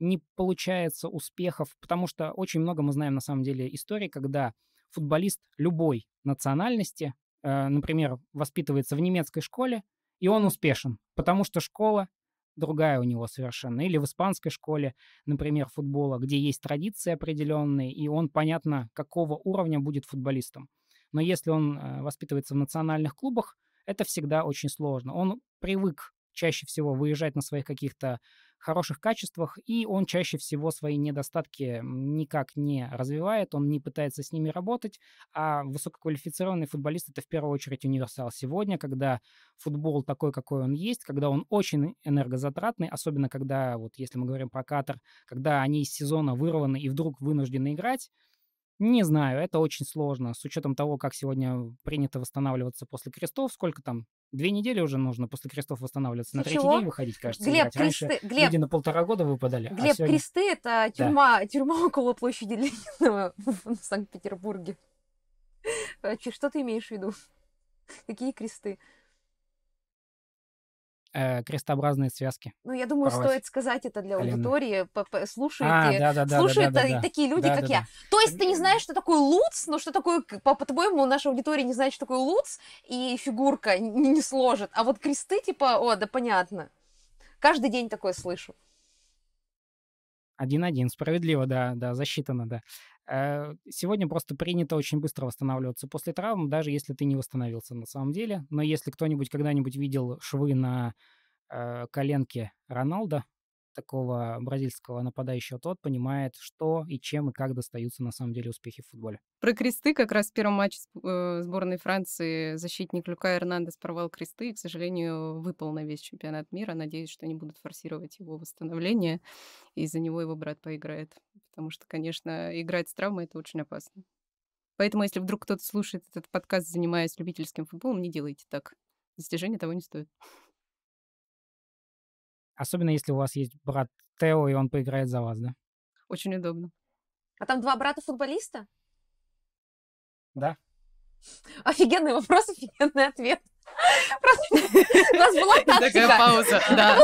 не получается успехов, потому что очень много мы знаем на самом деле истории, когда футболист любой национальности Э, например, воспитывается в немецкой школе, и он успешен, потому что школа другая у него совершенно. Или в испанской школе, например, футбола, где есть традиции определенные, и он понятно, какого уровня будет футболистом. Но если он э, воспитывается в национальных клубах, это всегда очень сложно. Он привык чаще всего выезжать на своих каких-то хороших качествах, и он чаще всего свои недостатки никак не развивает, он не пытается с ними работать, а высококвалифицированный футболист — это в первую очередь универсал сегодня, когда футбол такой, какой он есть, когда он очень энергозатратный, особенно когда, вот если мы говорим про Катар, когда они из сезона вырваны и вдруг вынуждены играть, не знаю, это очень сложно, с учетом того, как сегодня принято восстанавливаться после крестов, сколько там, Две недели уже нужно после крестов восстанавливаться. На Ты третий чего? день выходить, кажется, Глеб, играть. Кресты... Раньше Глеб... люди на полтора года выпадали. А Глеб, а сегодня... кресты — это тюрьма, да. тюрьма около площади Ленина в Санкт-Петербурге. Э, что ты имеешь в виду? Какие кресты? э, крестообразные связки. Ну, я думаю, порвать. стоит сказать это для аудитории. Слушайте, а, да, да, да, слушают да, да, да, такие люди, да, как да, я. Да. То есть ты не знаешь, что такое луц, но что такое, по-твоему, по наша аудитория не знает, что такое луц, и фигурка не, не сложит. А вот кресты, типа, о, да понятно. Каждый день такое слышу. Один-один, справедливо, да, да, засчитано, да. Э, сегодня просто принято очень быстро восстанавливаться после травм, даже если ты не восстановился на самом деле. Но если кто-нибудь когда-нибудь видел швы на э, коленке Роналда, такого бразильского нападающего, тот понимает, что и чем и как достаются на самом деле успехи в футболе. Про кресты как раз в первом матче э, сборной Франции защитник Люка Эрнандес порвал кресты и, к сожалению, выпал на весь чемпионат мира. Надеюсь, что не будут форсировать его восстановление, и за него его брат поиграет. Потому что, конечно, играть с травмой — это очень опасно. Поэтому, если вдруг кто-то слушает этот подкаст, занимаясь любительским футболом, не делайте так. Достижение того не стоит. Особенно если у вас есть брат Тео, и он поиграет за вас, да? Очень удобно. А там два брата-футболиста? Да. Офигенный вопрос, офигенный ответ. Просто у нас была тактика. Такая пауза, да.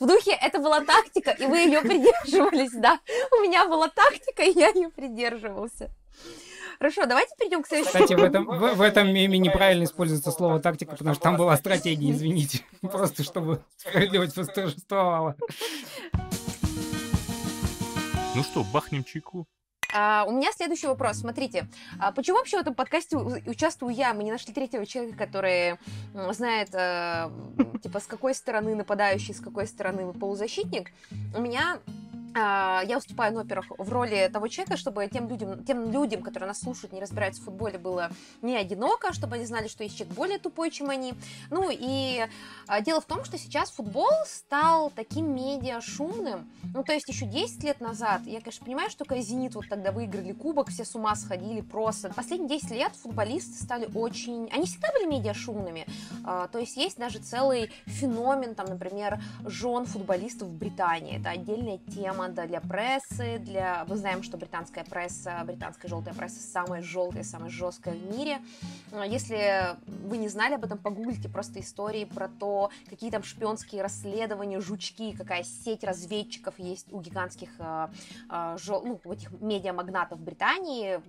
В духе, это была тактика, и вы ее придерживались, да. У меня была тактика, и я ее придерживался. Хорошо, давайте перейдем к следующему. Кстати, в этом, в, в этом меме неправильно используется слово тактика, потому что там была стратегия, извините. Просто чтобы справедливость восторжествовала. Ну что, бахнем чайку? А, у меня следующий вопрос. Смотрите, а почему вообще в этом подкасте участвую я? Мы не нашли третьего человека, который знает, э, типа, с какой стороны нападающий, с какой стороны полузащитник. У меня а, я выступаю на ну, операх в роли того человека, чтобы тем людям, тем людям, которые нас слушают, не разбираются в футболе, было не одиноко, чтобы они знали, что есть человек более тупой, чем они. Ну и а, дело в том, что сейчас футбол стал таким медиа шумным. Ну то есть еще 10 лет назад, я, конечно, понимаю, что когда «Зенит» вот тогда выиграли кубок, все с ума сходили просто. Последние 10 лет футболисты стали очень... Они всегда были медиа шумными. А, то есть есть даже целый феномен, там, например, жен футболистов в Британии. Это отдельная тема команда для прессы, для... Мы знаем, что британская пресса, британская желтая пресса самая желтая, самая жесткая в мире. Если вы не знали об этом, погуглите просто истории про то, какие там шпионские расследования, жучки, какая сеть разведчиков есть у гигантских э, э, жел... ну, этих медиамагнатов Британии.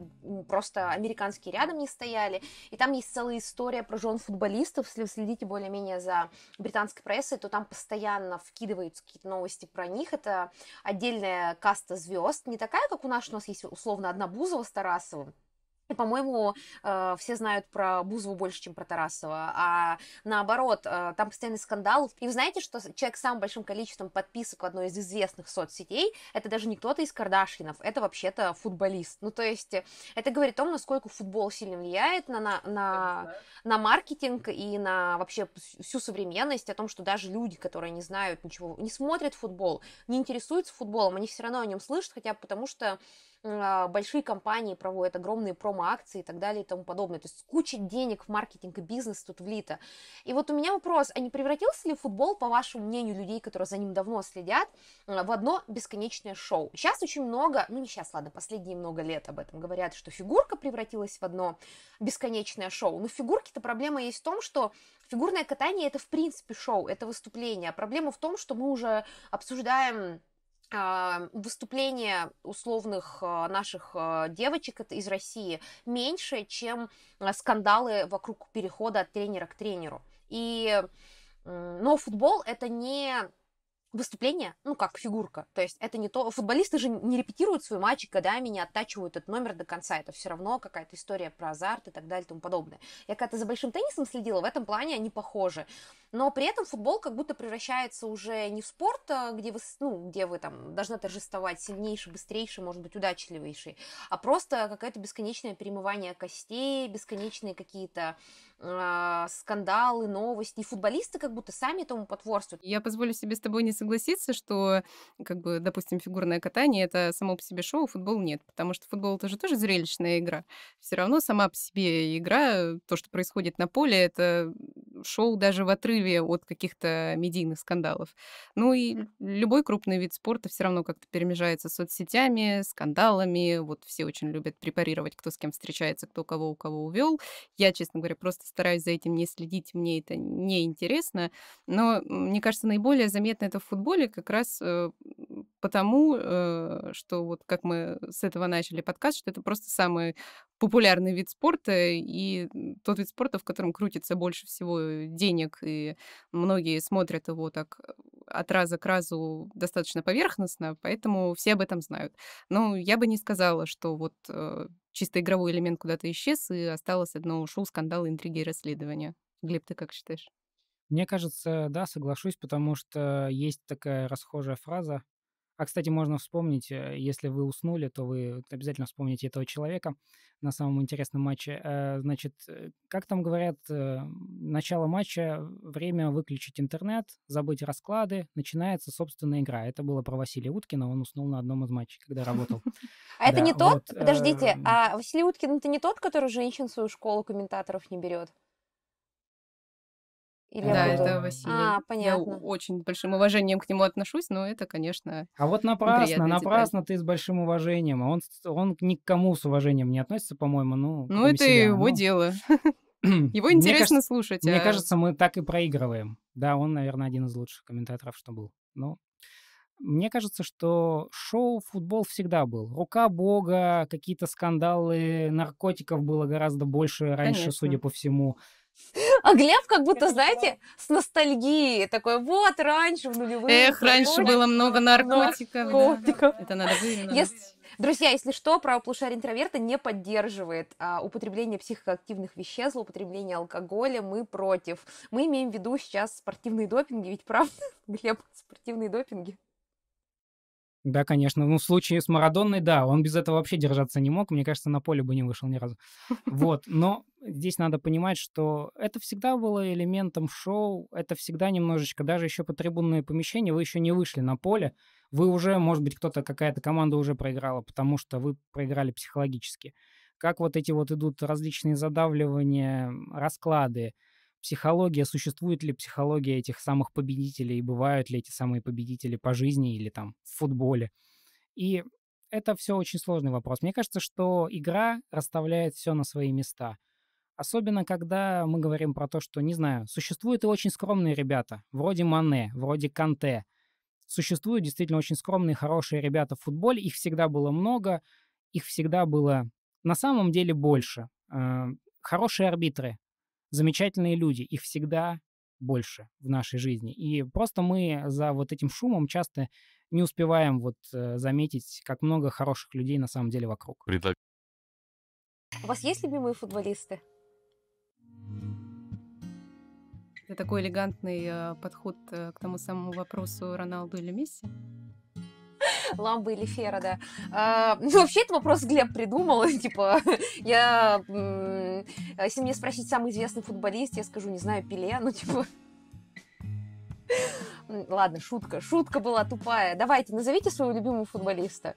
Просто американские рядом не стояли. И там есть целая история про жен футболистов. Если вы следите более-менее за британской прессой, то там постоянно вкидываются какие-то новости про них. Это отдельно отдельная каста звезд, не такая, как у нас, у нас есть условно Однобузова с Тарасовым, ну, по-моему, э, все знают про Бузову больше, чем про Тарасова, а наоборот, э, там постоянный скандал. И вы знаете, что человек с самым большим количеством подписок в одной из известных соцсетей, это даже не кто-то из Кардашкинов, это вообще-то футболист. Ну, то есть, э, это говорит о том, насколько футбол сильно влияет на, на, на, на маркетинг и на вообще всю современность, о том, что даже люди, которые не знают ничего, не смотрят футбол, не интересуются футболом, они все равно о нем слышат, хотя потому что а, большие компании проводят огромные промо-акции и так далее и тому подобное. То есть куча денег в маркетинг и бизнес тут влито. И вот у меня вопрос, а не превратился ли футбол, по вашему мнению, людей, которые за ним давно следят, а, в одно бесконечное шоу? Сейчас очень много, ну не сейчас, ладно, последние много лет об этом говорят, что фигурка превратилась в одно бесконечное шоу. Но в фигурке-то проблема есть в том, что фигурное катание это в принципе шоу, это выступление. А проблема в том, что мы уже обсуждаем а, выступления условных а, наших а, девочек из России меньше, чем скандалы вокруг перехода от тренера к тренеру. И, но футбол это не выступление, ну, как фигурка. То есть это не то... Футболисты же не репетируют свой матч годами, не оттачивают этот номер до конца. Это все равно какая-то история про азарт и так далее и тому подобное. Я когда-то за большим теннисом следила, в этом плане они похожи. Но при этом футбол как будто превращается уже не в спорт, а, где вы, ну, где вы там должны торжествовать сильнейший, быстрейший, может быть, удачливейший, а просто какое-то бесконечное перемывание костей, бесконечные какие-то а, скандалы, новости. И футболисты как будто сами этому потворствуют. Я позволю себе с тобой не согласиться, что, как бы, допустим, фигурное катание это само по себе шоу, футбол нет. Потому что футбол это же тоже зрелищная игра. Все равно сама по себе игра, то, что происходит на поле, это шел даже в отрыве от каких-то медийных скандалов. Ну и любой крупный вид спорта все равно как-то перемежается соцсетями, скандалами. Вот все очень любят препарировать, кто с кем встречается, кто кого у кого увел. Я, честно говоря, просто стараюсь за этим не следить, мне это неинтересно. Но мне кажется, наиболее заметно это в футболе как раз э, потому, э, что вот как мы с этого начали подкаст, что это просто самый популярный вид спорта и тот вид спорта, в котором крутится больше всего э, денег, и многие смотрят его так э, от раза к разу достаточно поверхностно, поэтому все об этом знают. Но я бы не сказала, что вот чисто игровой элемент куда-то исчез, и осталось одно шоу, скандалы, интриги и расследования. Глеб, ты как считаешь? Мне кажется, да, соглашусь, потому что есть такая расхожая фраза а, кстати, можно вспомнить, э, если вы уснули, то вы обязательно вспомните этого человека на самом интересном матче. Э, значит, э, как там говорят, начало матча, время выключить интернет, забыть расклады, начинается собственная игра. Это было про Василия Уткина, он уснул на одном из матчей, когда работал. А это не тот? Подождите, эм. а Василий Уткин это не тот, который женщин в свою школу комментаторов не берет? Или да, это Василий. А, понятно. Я очень большим уважением к нему отношусь, но это, конечно, А вот напрасно, напрасно деталь. ты с большим уважением. А он, он ни к кому с уважением не относится, по-моему, ну... Ну, это себя, его ну. дело. Его интересно мне слушать. Мне а... кажется, мы так и проигрываем. Да, он, наверное, один из лучших комментаторов, что был. Но мне кажется, что шоу футбол всегда был. Рука бога, какие-то скандалы, наркотиков было гораздо больше раньше, Конечно. судя по всему. А Глеб как будто, знаете, с ностальгией такой, вот, раньше в нулевые... Эх, раньше было много наркотиков. Это надо выявить. Друзья, если что, право полушария интроверта не поддерживает а, употребление психоактивных веществ, употребление алкоголя, мы против. Мы имеем в виду сейчас спортивные допинги, ведь правда, Глеб, спортивные допинги? Да, конечно. Ну, в случае с Марадонной, да, он без этого вообще держаться не мог. Мне кажется, на поле бы не вышел ни разу. Вот. Но здесь надо понимать, что это всегда было элементом шоу. Это всегда немножечко, даже еще по трибунное помещение, вы еще не вышли на поле. Вы уже, может быть, кто-то, какая-то команда уже проиграла, потому что вы проиграли психологически. Как вот эти вот идут различные задавливания, расклады, психология, существует ли психология этих самых победителей, и бывают ли эти самые победители по жизни или там в футболе. И это все очень сложный вопрос. Мне кажется, что игра расставляет все на свои места. Особенно, когда мы говорим про то, что, не знаю, существуют и очень скромные ребята, вроде Мане, вроде Канте. Существуют действительно очень скромные, хорошие ребята в футболе. Их всегда было много, их всегда было на самом деле больше. Э, хорошие арбитры, замечательные люди, их всегда больше в нашей жизни. И просто мы за вот этим шумом часто не успеваем вот э, заметить, как много хороших людей на самом деле вокруг. Предлаг... У вас есть любимые футболисты? Это такой элегантный э, подход э, к тому самому вопросу Роналду или Месси. Ламбы или Фера, да. А, ну, вообще, этот вопрос Глеб придумал. Типа, я... Если мне спросить самый известный футболист, я скажу, не знаю, Пеле, ну, типа... Ладно, шутка. Шутка была тупая. Давайте, назовите своего любимого футболиста.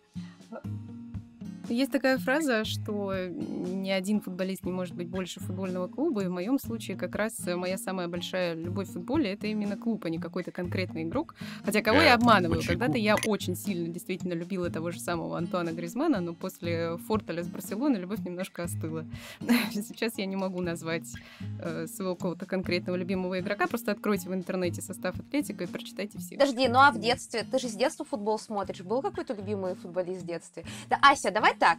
Есть такая фраза, что ни один футболист не может быть больше футбольного клуба, и в моем случае как раз моя самая большая любовь в футболе — это именно клуб, а не какой-то конкретный игрок. Хотя кого я э, обманываю? Когда-то я очень сильно действительно любила того же самого Антуана Гризмана, но после Форталя с Барселоны любовь немножко остыла. Сейчас я не могу назвать э, своего какого-то конкретного любимого игрока, просто откройте в интернете состав Атлетика и прочитайте все. Подожди, ну а в детстве? Ты же с детства футбол смотришь. Был какой-то любимый футболист в детстве? Да, Ася, давай так,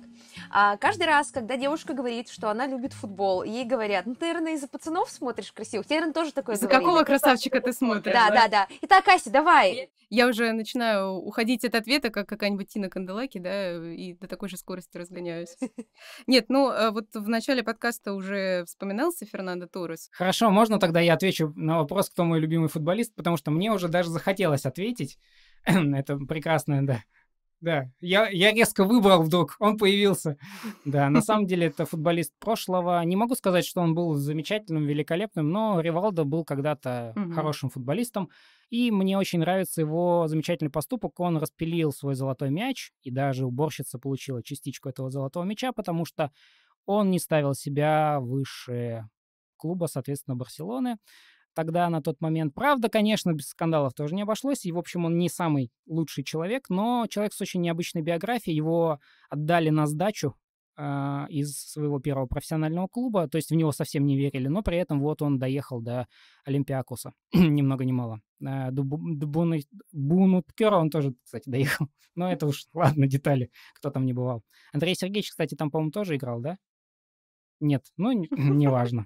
а, каждый раз, когда девушка говорит, что она любит футбол, ей говорят, ну ты, наверное, из-за пацанов смотришь красивых. Тебе, наверное, тоже такое За говорили. какого красавчика ты смотришь? Да, да, да. Итак, Ася, давай. Я уже начинаю уходить от ответа, как какая-нибудь Тина Канделаки, да, и до такой же скорости разгоняюсь. Нет, ну э, вот в начале подкаста уже вспоминался Фернандо Торрес. Хорошо, можно тогда я отвечу на вопрос, кто мой любимый футболист, потому что мне уже даже захотелось ответить. Это прекрасная, да, да, я, я резко выбрал вдруг, он появился. Да, на самом деле это футболист прошлого. Не могу сказать, что он был замечательным, великолепным, но Ривалдо был когда-то угу. хорошим футболистом. И мне очень нравится его замечательный поступок. Он распилил свой золотой мяч, и даже уборщица получила частичку этого золотого мяча, потому что он не ставил себя выше клуба, соответственно, Барселоны. Тогда на тот момент, правда, конечно, без скандалов тоже не обошлось, и, в общем, он не самый лучший человек, но человек с очень необычной биографией, его отдали на сдачу э, из своего первого профессионального клуба, то есть в него совсем не верили, но при этом вот он доехал до Олимпиакуса, ни много ни мало. А, Бунуткера он тоже, кстати, доехал, но это уж, ладно, детали, кто там не бывал. Андрей Сергеевич, кстати, там, по-моему, тоже играл, да? Нет, ну, неважно.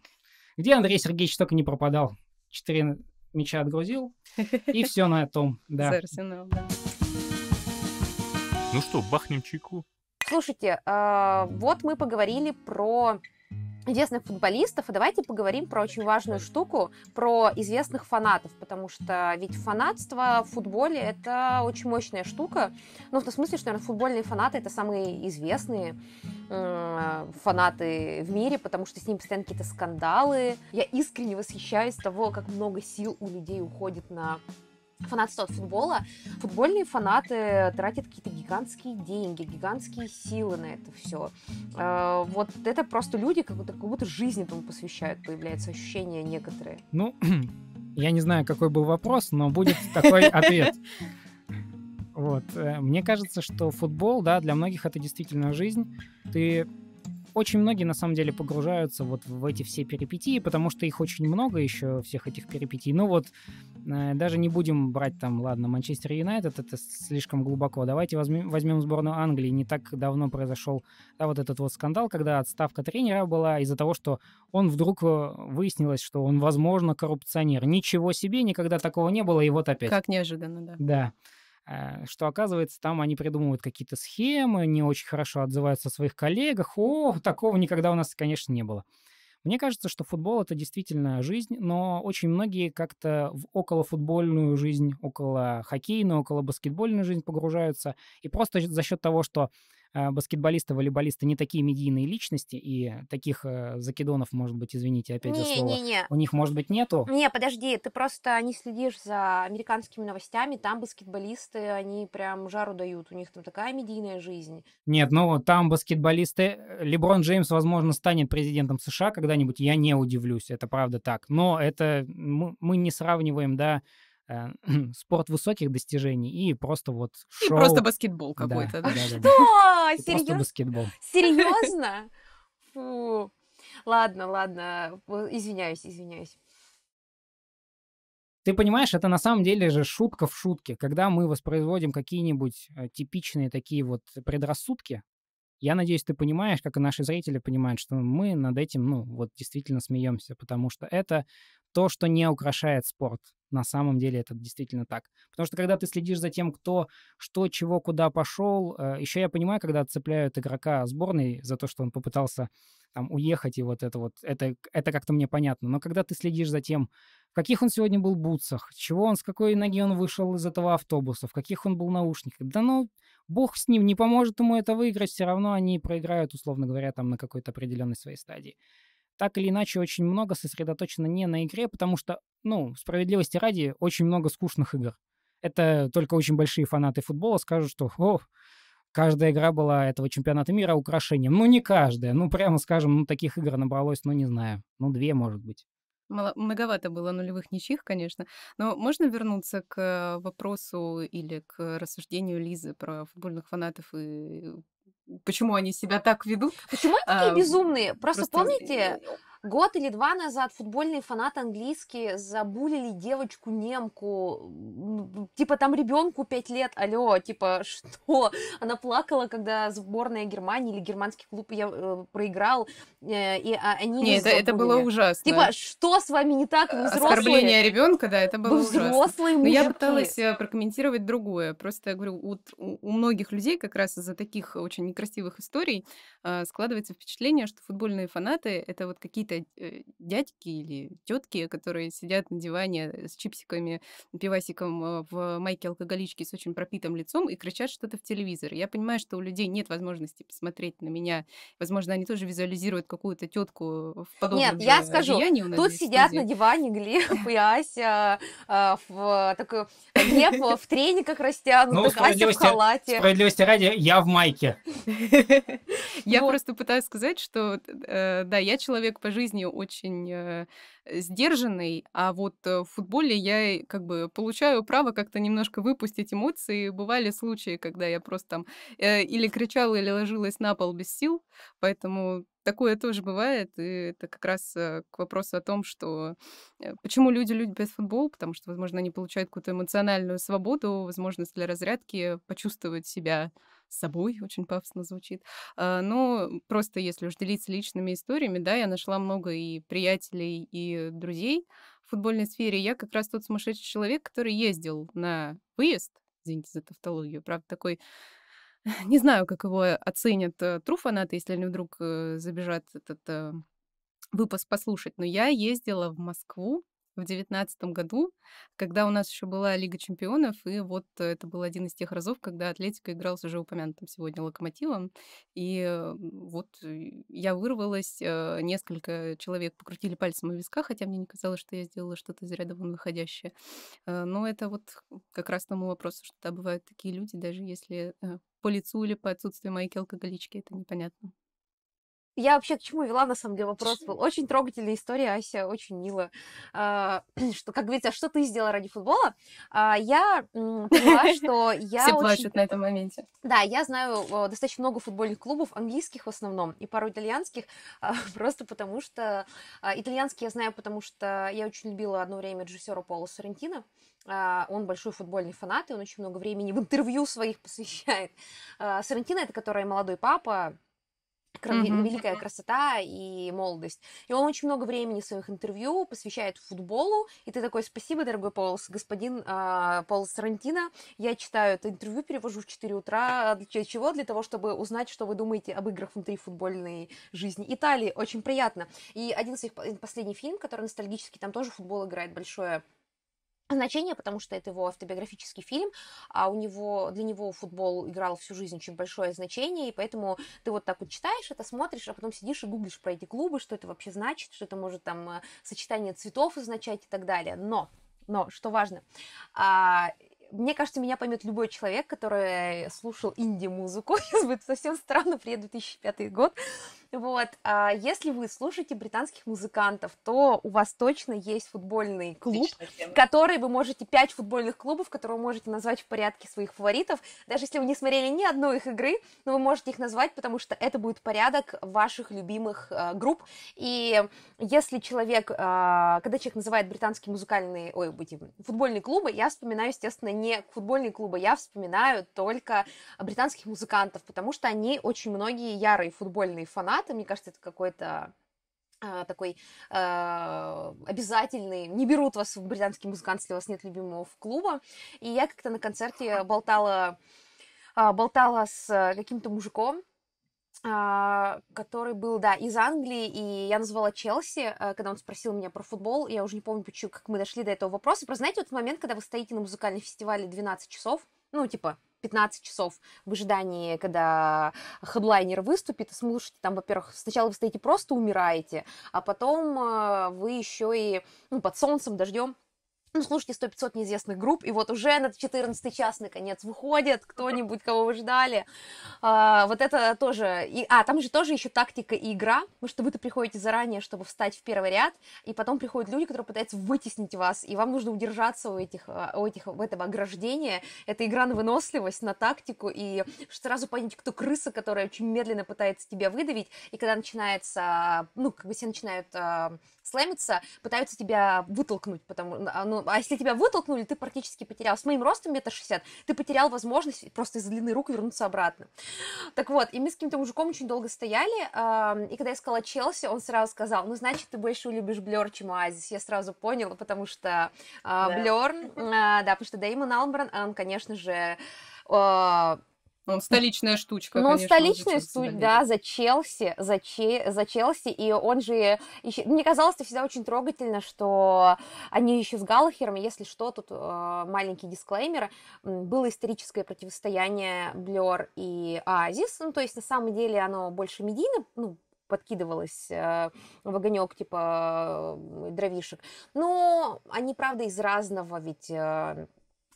Где Андрей Сергеевич только не пропадал? четыре мяча отгрузил, и все на этом да. да. Ну что, бахнем чайку? Слушайте, а, вот мы поговорили про известных футболистов, а давайте поговорим про очень важную штуку, про известных фанатов, потому что ведь фанатство в футболе это очень мощная штука, ну, в том смысле, что, наверное, футбольные фанаты это самые известные фанаты в мире, потому что с ними постоянно какие-то скандалы. Я искренне восхищаюсь того, как много сил у людей уходит на фанатство от футбола, футбольные фанаты тратят какие-то гигантские деньги, гигантские силы на это все. Э, вот это просто люди как будто, как будто жизнь этому посвящают, появляется ощущение некоторые. Ну, я не знаю, какой был вопрос, но будет такой ответ. Вот. Э, мне кажется, что футбол, да, для многих это действительно жизнь. Ты очень многие, на самом деле, погружаются вот в эти все перипетии, потому что их очень много еще, всех этих перипетий. Ну вот, э, даже не будем брать там, ладно, Манчестер Юнайтед, это слишком глубоко. Давайте возьмем, возьмем сборную Англии. Не так давно произошел да, вот этот вот скандал, когда отставка тренера была из-за того, что он вдруг э, выяснилось, что он, возможно, коррупционер. Ничего себе, никогда такого не было, и вот опять. Как неожиданно, да. Да. Э, что оказывается, там они придумывают какие-то схемы, не очень хорошо отзываются о своих коллегах. О, такого никогда у нас, конечно, не было. Мне кажется, что футбол это действительно жизнь, но очень многие как-то в околофутбольную жизнь, около хоккейную, около баскетбольную жизнь погружаются. И просто за счет того, что а, баскетболисты, волейболисты не такие медийные личности, и таких э, закидонов, может быть, извините опять не, за слово, не, не. у них, может быть, нету? Не, подожди, ты просто не следишь за американскими новостями, там баскетболисты, они прям жару дают, у них там такая медийная жизнь. Нет, ну там баскетболисты... Э, Леброн Джеймс, возможно, станет президентом США когда-нибудь, я не удивлюсь, это правда так, но это мы не сравниваем, да, Э, спорт высоких достижений и просто вот шоу. И просто баскетбол какой-то. Да, да, да, да. Что? Серьезно? Просто баскетбол. Серьезно? Фу. Ладно, ладно. Извиняюсь, извиняюсь. Ты понимаешь, это на самом деле же шутка в шутке. Когда мы воспроизводим какие-нибудь э, типичные такие вот предрассудки, я надеюсь, ты понимаешь, как и наши зрители понимают, что мы над этим, ну, вот действительно смеемся, потому что это то, что не украшает спорт. На самом деле это действительно так. Потому что когда ты следишь за тем, кто, что, чего, куда пошел, э, еще я понимаю, когда отцепляют игрока сборной за то, что он попытался там уехать, и вот это вот, это, это как-то мне понятно. Но когда ты следишь за тем, в каких он сегодня был бутсах, чего он, с какой ноги он вышел из этого автобуса, в каких он был наушниках, да ну, бог с ним, не поможет ему это выиграть, все равно они проиграют, условно говоря, там на какой-то определенной своей стадии так или иначе очень много сосредоточено не на игре, потому что, ну, справедливости ради, очень много скучных игр. Это только очень большие фанаты футбола скажут, что «О, каждая игра была этого чемпионата мира украшением». Ну, не каждая. Ну, прямо скажем, ну, таких игр набралось, ну, не знаю, ну, две, может быть. Мало, многовато было нулевых ничьих, конечно. Но можно вернуться к э, вопросу или к рассуждению Лизы про футбольных фанатов и почему они себя так ведут. Почему они такие а, безумные? просто э, помните, Год или два назад футбольный фанат английский забулили девочку-немку. Типа там ребенку пять лет, алло, типа что? Она плакала, когда сборная Германии или германский клуб я э, проиграл, э, и а, они... Нет, это, это было ужасно. Типа, что с вами не так, вы взрослые? Оскорбление ребенка, да, это было вы взрослые ужасно. Мужики. Но я пыталась э, прокомментировать другое. Просто я говорю, у, у многих людей как раз из-за таких очень некрасивых историй а, складывается впечатление, что футбольные фанаты — это вот какие-то э, дядьки или тетки, которые сидят на диване э, с чипсиками, пивасиком а, в майке алкоголички с очень пропитым лицом и кричат что-то в телевизор. Я понимаю, что у людей нет возможности посмотреть на меня. Возможно, они тоже визуализируют какую-то тетку в подобном Нет, я скажу, тут сидят на диване Глеб и Ася а, в такой... в трениках растянутых, ну, Ася в халате. Справедливости ради, я в майке. Я просто пытаюсь сказать, что э, да, я человек по жизни очень э, сдержанный, а вот э, в футболе я как бы получаю право как-то немножко выпустить эмоции. Бывали случаи, когда я просто там или кричала, или ложилась на пол без сил, поэтому Такое тоже бывает, и это как раз э, к вопросу о том, что э, почему люди любят футбол, потому что, возможно, они получают какую-то эмоциональную свободу, возможность для разрядки, почувствовать себя собой, очень пафосно звучит. А, но просто если уж делиться личными историями, да, я нашла много и приятелей, и друзей в футбольной сфере. Я как раз тот сумасшедший человек, который ездил на выезд извините за тавтологию, правда, такой Не знаю, как его э, оценят э, труфанаты, если они вдруг э, забежат этот выпуск послушать, но я ездила в Москву в девятнадцатом году, когда у нас еще была Лига чемпионов, и вот э, это был один из тех разов, когда Атлетика играл с уже упомянутым сегодня Локомотивом, и э, вот э, я вырвалась, несколько человек покрутили пальцем у виска, хотя мне не казалось, что я сделала что-то из ряда вон выходящее. Но это вот как раз тому вопросу, что да, бывают такие люди, даже если по лицу или по отсутствию майки алкоголички, это непонятно я вообще к чему вела, на самом деле, вопрос был. Очень трогательная история, Ася, очень мило. А, что, как говорится, что ты сделала ради футбола? А, я м, поняла, что я Все очень... плачут на этом моменте. Да, я знаю достаточно много футбольных клубов, английских в основном, и пару итальянских, а, просто потому что... Итальянские я знаю, потому что я очень любила одно время режиссера Пола Соррентино, он большой футбольный фанат, и он очень много времени в интервью своих посвящает. Сарантино, это который молодой папа, Mm-hmm. великая красота и молодость. И он очень много времени в своих интервью посвящает футболу. И ты такой, спасибо, дорогой Полос, господин э, а, Полос Сарантино. Я читаю это интервью, перевожу в 4 утра. Для чего? Для того, чтобы узнать, что вы думаете об играх внутри футбольной жизни Италии. Очень приятно. И один из своих последних фильм который ностальгический, там тоже футбол играет большое значение, потому что это его автобиографический фильм, а у него, для него футбол играл всю жизнь очень большое значение, и поэтому ты вот так вот читаешь это, смотришь, а потом сидишь и гуглишь про эти клубы, что это вообще значит, что это может там э, сочетание цветов означать и так далее. Но, но, что важно, а, мне кажется, меня поймет любой человек, который слушал инди-музыку. это будет совсем странно, приеду 2005 год. Вот, а если вы слушаете британских музыкантов, то у вас точно есть футбольный клуб, который вы можете, пять футбольных клубов, которые вы можете назвать в порядке своих фаворитов, даже если вы не смотрели ни одной их игры, но вы можете их назвать, потому что это будет порядок ваших любимых э, групп, и если человек, э, когда человек называет британские музыкальные, ой, будем эм, футбольные клубы, я вспоминаю, естественно, не футбольные клубы, а я вспоминаю только британских музыкантов, потому что они очень многие ярые футбольные фанаты, ребята, мне кажется, это какой-то а, такой э, обязательный, не берут вас в британский музыкант, если у вас нет любимого клуба. И я как-то на концерте болтала, э, болтала с каким-то мужиком, э, который был, да, из Англии, и я назвала Челси, э, когда он спросил меня про футбол, я уже не помню, почему, как мы дошли до этого вопроса. Просто знаете, вот момент, когда вы стоите на музыкальном фестивале 12 часов, ну, типа, 15 часов в ожидании, когда хедлайнер выступит, и слушайте, там, во-первых, сначала вы стоите просто умираете, а потом э, вы еще и ну, под солнцем, дождем ну, слушайте 100-500 неизвестных групп, и вот уже на 14 час, наконец, выходит кто-нибудь, кого вы ждали. А, вот это тоже... И, а, там же тоже еще тактика и игра, потому что вы-то приходите заранее, чтобы встать в первый ряд, и потом приходят люди, которые пытаются вытеснить вас, и вам нужно удержаться у этих, а, у этих, в этого ограждения. Это игра на выносливость, на тактику, и сразу понять, кто крыса, которая очень медленно пытается тебя выдавить, и когда начинается, ну, как бы все начинают а, слэмятся, пытаются тебя вытолкнуть, потому, а, ну, а если тебя вытолкнули, ты практически потерял. С моим ростом метр шестьдесят, ты потерял возможность просто из-за длины рук вернуться обратно. Так вот, и мы с каким-то мужиком очень долго стояли, э, и когда я сказала Челси, он сразу сказал, ну, значит, ты больше любишь Блер, чем Оазис. Я сразу поняла, потому что э, да. Блер, э, а, да, потому что Дэймон Албран, он, конечно же, э, ну, он столичная штучка. Ну, он столичная штучка, да, за Челси, за, Че, за Челси, и он же... Еще... Мне казалось, это всегда очень трогательно, что они еще с Галлахером, если что, тут э, маленький дисклеймер, было историческое противостояние Блер и Оазис, ну, то есть на самом деле оно больше медийно, ну, подкидывалось э, в огонек типа э, дровишек. Но они, правда, из разного ведь э,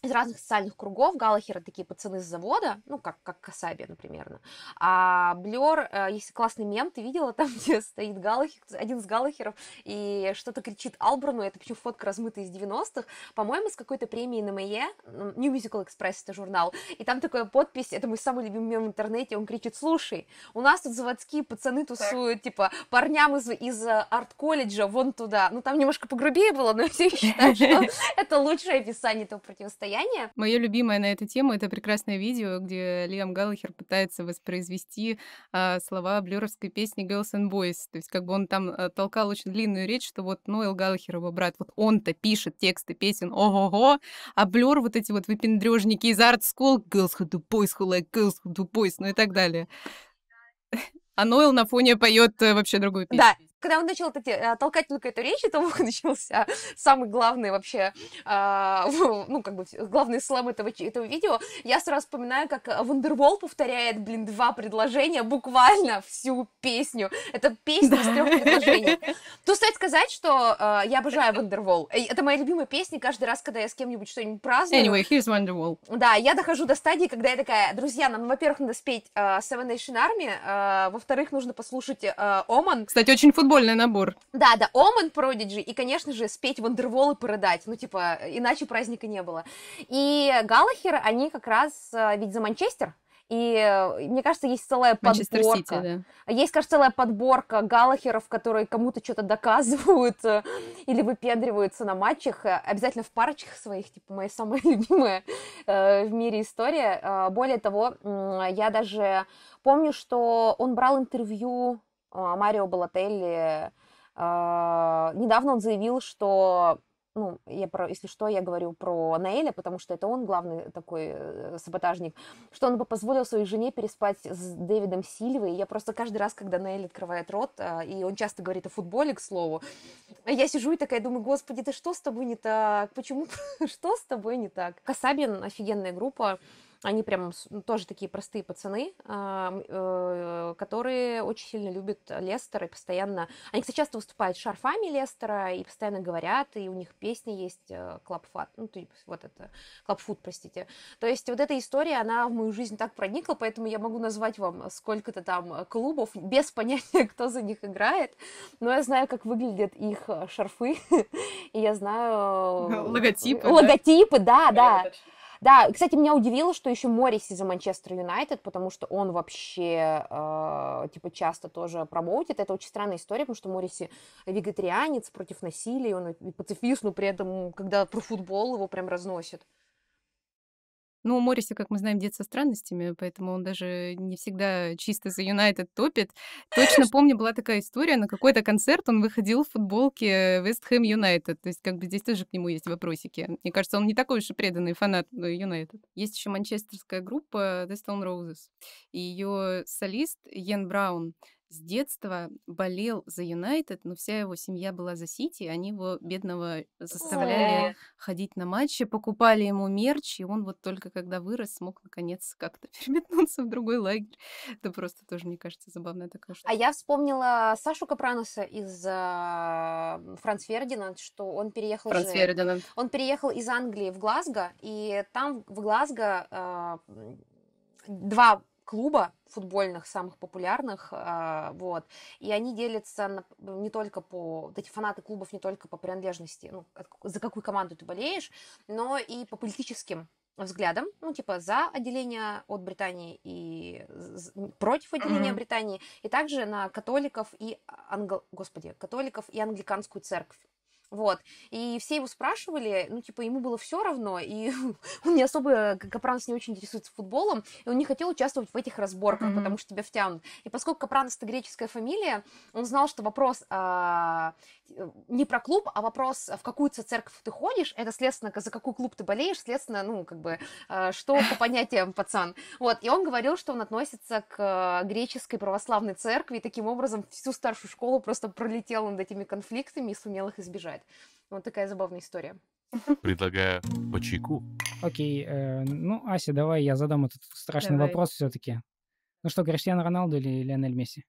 из разных социальных кругов. Галлахеры такие пацаны с завода, ну, как, как Касаби, например. А Блер, э, если классный мем, ты видела там, где стоит Галахер, один из Галахеров и что-то кричит Албрану, это почему фотка размытая из 90-х, по-моему, с какой-то премии на МЕ, ну, New Musical Express это журнал, и там такая подпись, это мой самый любимый мем в интернете, он кричит, слушай, у нас тут заводские пацаны тусуют, типа, парням из, из э, арт-колледжа вон туда. Ну, там немножко погрубее было, но все считают, что это лучшее описание этого противостояния состояние. Мое любимое на эту тему — это прекрасное видео, где Лиам Галлахер пытается воспроизвести э, слова блюровской песни Girls and Boys. То есть как бы он там э, толкал очень длинную речь, что вот Ноэл ну, Галлахер, его брат, вот он-то пишет тексты песен ого-го, а Блюр вот эти вот выпендрежники из Art School, Girls who do boys who like girls who do boys, ну и так далее. А Ноэл на фоне поет э, вообще другую песню. Да, когда он начал э, толкать только эту речь, то начался самый главный вообще, а, ну, как бы, главный слэм этого, этого видео. Я сразу вспоминаю, как э, Вандервол повторяет, блин, два предложения буквально всю песню. Это песня да. из трех предложений. Тут стоит сказать, что э, я обожаю Вандервол. Это моя любимая песня каждый раз, когда я с кем-нибудь что-нибудь праздную. Anyway, here's Wonderwall. Да, я дохожу до стадии, когда я такая, друзья, нам, во-первых, надо спеть Seven Nation Army, во-вторых, нужно послушать Оман. Кстати, очень футбол футбольный набор. Да, да, Омен, Продиджи и, конечно же, спеть Вандервол и порыдать. Ну, типа, иначе праздника не было. И Галлахер, они как раз э, ведь за Манчестер. И э, мне кажется, есть целая Манчестер подборка. Сити, да. Есть, кажется, целая подборка галахеров, которые кому-то что-то доказывают э, или выпендриваются на матчах. Обязательно в парочках своих, типа моя самая любимая в мире история. Более того, я даже помню, что он брал интервью а, Марио Балателли. А, недавно он заявил, что ну, я про, если что, я говорю про Наэля, потому что это он главный такой э, саботажник, что он бы позволил своей жене переспать с Дэвидом Сильвой. Я просто каждый раз, когда Наэль открывает рот, а, и он часто говорит о футболе, к слову, я сижу и такая думаю, господи, ты что с тобой не так? Почему? что с тобой не так? Касабин, офигенная группа, они прям ну, тоже такие простые пацаны, а, э, которые очень сильно любят Лестера и постоянно... Они, кстати, часто выступают шарфами Лестера и постоянно говорят, и у них песни есть э, Club Fat, ну, то есть вот это, Club Food, простите. То есть вот эта история, она в мою жизнь так проникла, поэтому я могу назвать вам сколько-то там клубов без понятия, кто за них играет, но я знаю, как выглядят их э, шарфы, и я знаю... Логотипы. Логотипы, да, да. да. Да, кстати, меня удивило, что еще Морриси за Манчестер Юнайтед, потому что он вообще, э, типа, часто тоже промоутит. Это очень странная история, потому что Морриси вегетарианец против насилия, он и пацифист, но при этом, когда про футбол его прям разносит. Ну, у Мориса, как мы знаем, дед со странностями, поэтому он даже не всегда чисто за Юнайтед топит. Точно помню, была такая история, на какой-то концерт он выходил в футболке Вест Хэм Юнайтед. То есть как бы здесь тоже к нему есть вопросики. Мне кажется, он не такой уж и преданный фанат Юнайтед. Э, есть еще манчестерская группа The Stone Roses. И ее солист Йен Браун — с детства болел за Юнайтед, но вся его семья была за Сити, они его бедного заставляли ходить на матчи, покупали ему мерч, и он вот только когда вырос, смог наконец как-то переметнуться в другой лагерь. Это просто тоже, мне кажется, забавная такая а штука. А я вспомнила Сашу Капраноса из э, Франц Фердинанд, что он переехал... Франц же, Фердинанд. Он переехал из Англии в Глазго, и там в Глазго э, два клуба футбольных, самых популярных, а, вот, и они делятся не только по, вот эти фанаты клубов не только по принадлежности, ну, за какую команду ты болеешь, но и по политическим взглядом, ну, типа, за отделение от Британии и против отделения mm-hmm. Британии, и также на католиков и, англ... Господи, католиков и англиканскую церковь. Вот. И все его спрашивали, ну, типа, ему было все равно, и он не особо, Капранс не очень интересуется футболом, и он не хотел участвовать в этих разборках, mm-hmm. потому что тебя втянут. И поскольку Капранс это греческая фамилия, он знал, что вопрос а, не про клуб, а вопрос, в какую церковь ты ходишь, это, следственно, за какой клуб ты болеешь, следственно, ну, как бы, а, что по понятиям пацан. Вот. И он говорил, что он относится к греческой православной церкви, и таким образом всю старшую школу просто пролетел над этими конфликтами и сумел их избежать бывает. Вот такая забавная история. Предлагаю по чайку. Окей, э, ну, Ася, давай я задам этот страшный давай. вопрос все-таки. Ну что, Криштиану Роналду или Лионель Месси?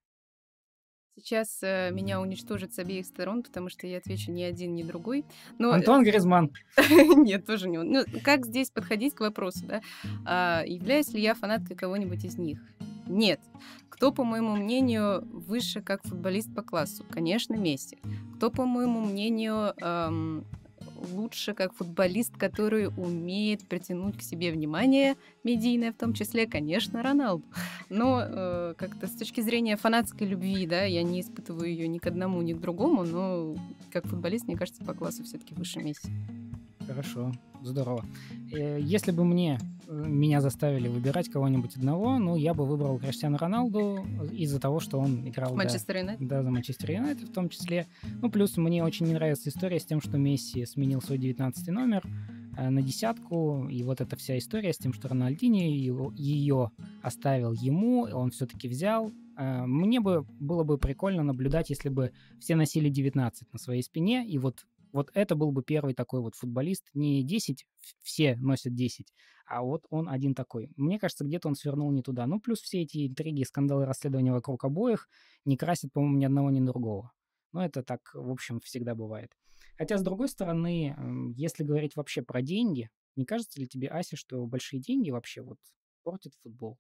Сейчас э, меня уничтожат с обеих сторон, потому что я отвечу ни один, ни другой. Но... Э, Антон Гризман. Нет, тоже не он. Ну, как здесь подходить к вопросу, да? А, являюсь ли я фанаткой кого-нибудь из них? Нет. Кто, по моему мнению, выше как футболист по классу? Конечно, Месси. Кто, по моему мнению, эм, лучше как футболист, который умеет притянуть к себе внимание медийное, в том числе, конечно, Роналду. Но э, как-то с точки зрения фанатской любви, да, я не испытываю ее ни к одному, ни к другому, но как футболист, мне кажется, по классу все-таки выше Месси хорошо, здорово. Э, если бы мне э, меня заставили выбирать кого-нибудь одного, ну, я бы выбрал Криштиану Роналду из-за того, что он играл... Манчестер Юнайтед? Да, за Манчестер Юнайтед в том числе. Ну, плюс мне очень не нравится история с тем, что Месси сменил свой 19 номер э, на десятку, и вот эта вся история с тем, что Рональдини его, ее оставил ему, он все-таки взял. Мне бы было бы прикольно наблюдать, если бы все носили 19 на своей спине, и вот вот это был бы первый такой вот футболист. Не 10, все носят 10, а вот он один такой. Мне кажется, где-то он свернул не туда. Ну, плюс все эти интриги, скандалы, расследования вокруг обоих не красят, по-моему, ни одного, ни другого. Но ну, это так, в общем, всегда бывает. Хотя, с другой стороны, если говорить вообще про деньги, не кажется ли тебе, Ася, что большие деньги вообще вот портят футбол?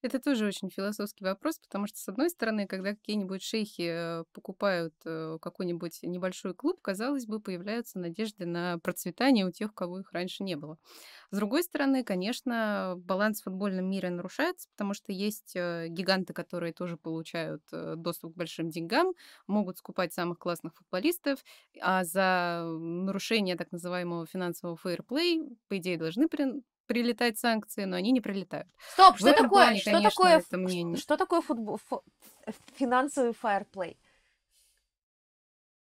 Это тоже очень философский вопрос, потому что, с одной стороны, когда какие-нибудь шейхи э, покупают э, какой-нибудь небольшой клуб, казалось бы, появляются надежды на процветание у тех, кого их раньше не было. С другой стороны, конечно, баланс в футбольном мире нарушается, потому что есть э, гиганты, которые тоже получают доступ к большим деньгам, могут скупать самых классных футболистов, а за нарушение так называемого финансового фейерплей, по идее, должны прилетать санкции, но они не прилетают. Стоп, что такое, плане, что, конечно, такое это мнение. что такое футбол, фу, финансовый фаерплей?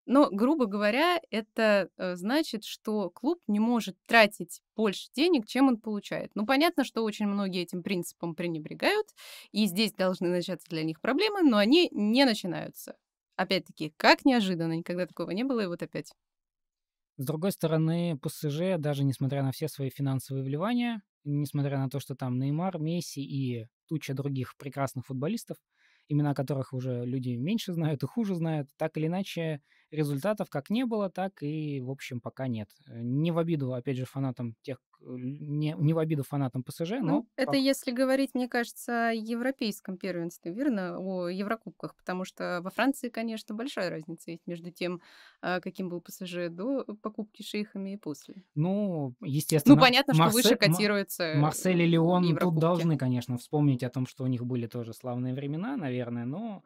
Но, ну, грубо говоря, это э, значит, что клуб не может тратить больше денег, чем он получает. Ну, понятно, что очень многие этим принципом пренебрегают, и здесь должны начаться для них проблемы, но они не начинаются. Опять-таки, как неожиданно, никогда такого не было, и вот опять. С другой стороны, ПСЖ, даже несмотря на все свои финансовые вливания, несмотря на то, что там Неймар, Месси и туча других прекрасных футболистов, имена которых уже люди меньше знают и хуже знают, так или иначе результатов как не было, так и, в общем, пока нет. Э, не в обиду, опять же, фанатам тех, э, не, не в обиду фанатам ПСЖ, ну, но... Ну, это если говорить, мне кажется, о европейском первенстве, верно? О Еврокубках, потому что во Франции, конечно, большая разница ведь между тем, а, каким был ПСЖ до покупки шейхами и после. Ну, ну естественно. Ну, понятно, что выше котируется э, Марсель и Леон тут должны, конечно, вспомнить о том, что у них были тоже славные времена, наверное, но...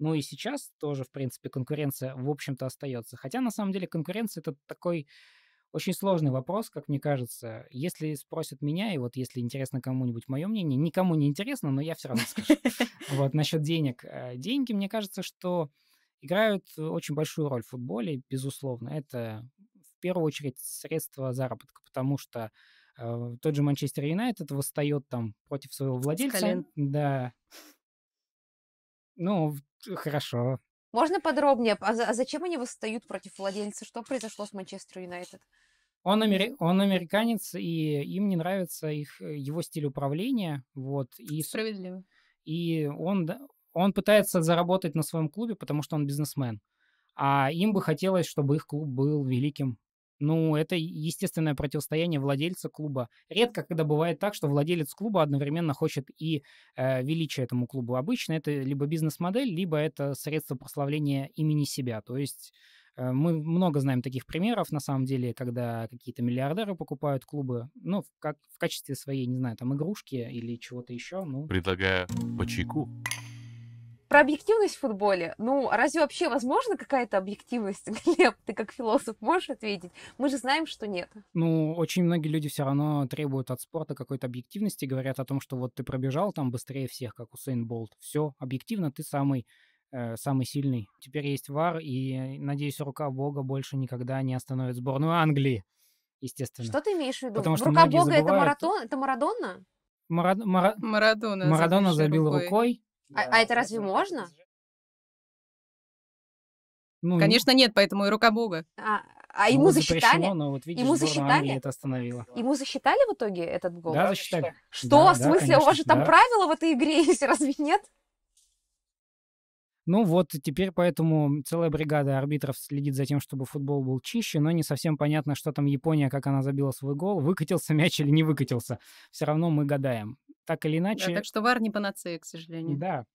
Ну и сейчас тоже, в принципе, конкуренция, в общем-то, остается. Хотя, на самом деле, конкуренция — это такой очень сложный вопрос, как мне кажется. Если спросят меня, и вот если интересно кому-нибудь мое мнение, никому не интересно, но я все равно скажу. Вот насчет денег. Э, деньги, мне кажется, что играют очень большую роль в футболе, безусловно. Это в первую очередь средство заработка, потому что э, тот же Манчестер Юнайтед восстает там против своего владельца. Да, ну, хорошо. Можно подробнее? А, а зачем они восстают против владельца? Что произошло с Манчестер Юнайтед? Он, амери... он американец, и им не нравится их, э, его стиль управления. Вот, и... Справедливо. И он, он пытается заработать на своем клубе, потому что он бизнесмен. А им бы хотелось, чтобы их клуб был великим ну, это естественное противостояние владельца клуба. Редко, когда бывает так, что владелец клуба одновременно хочет и э, величия этому клубу. Обычно это либо бизнес-модель, либо это средство прославления имени себя. То есть э, мы много знаем таких примеров, на самом деле, когда какие-то миллиардеры покупают клубы, ну, как в качестве своей, не знаю, там, игрушки или чего-то еще. Ну. Предлагаю по чайку. Про объективность в футболе. Ну, разве вообще возможно какая-то объективность, Глеб? Ты как философ можешь ответить? Мы же знаем, что нет. Ну, очень многие люди все равно требуют от спорта какой-то объективности, говорят о том, что вот ты пробежал там быстрее всех, как Усейн Болт. Все, объективно ты самый э, самый сильный. Теперь есть ВАР, и, надеюсь, рука Бога больше никогда не остановит сборную Англии, естественно. Что ты имеешь в виду? Потому что рука Бога забывают... это, маратон, это Марадона? Марад... Мара... Марадона, Марадона забил рукой. рукой. А, а, это разве можно? Ну, Конечно, нет, поэтому и рука Бога. А, а ну, ему ну, засчитали? Но вот видишь, ему засчитали? это остановило. Ему засчитали в итоге этот гол? Да, засчитали. Что? Да, в смысле, да, конечно, у вас же там правила в этой игре есть, разве нет? Ну вот теперь поэтому целая бригада арбитров следит за тем, чтобы футбол был чище, но не совсем понятно, что там Япония, как она забила свой гол, выкатился мяч или не выкатился. Все равно мы гадаем. Так или иначе... Да, так что ВАР не панацея, к сожалению. Да.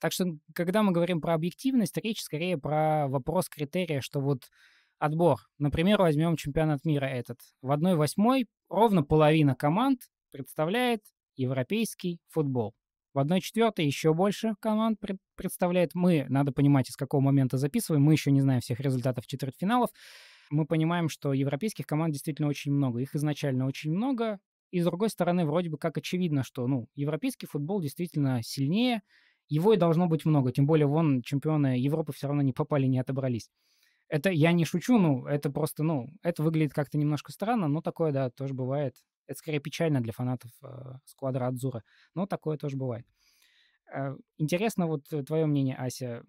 Так что, когда мы говорим про объективность, речь скорее про вопрос критерия, что вот отбор. Например, возьмем чемпионат мира этот. В 1-8 ровно половина команд представляет европейский футбол. В 1-4 еще больше команд представляет. Мы, надо понимать, из какого момента записываем. Мы еще не знаем всех результатов четвертьфиналов. Мы понимаем, что европейских команд действительно очень много. Их изначально очень много. И, с другой стороны, вроде бы как очевидно, что ну, европейский футбол действительно сильнее. Его и должно быть много. Тем более, вон чемпионы Европы все равно не попали, не отобрались. Это я не шучу, ну, это просто, ну, это выглядит как-то немножко странно, но такое, да, тоже бывает. Это скорее печально для фанатов э, сквадра Адзура, но такое тоже бывает. Э, интересно вот э, твое мнение, Ася.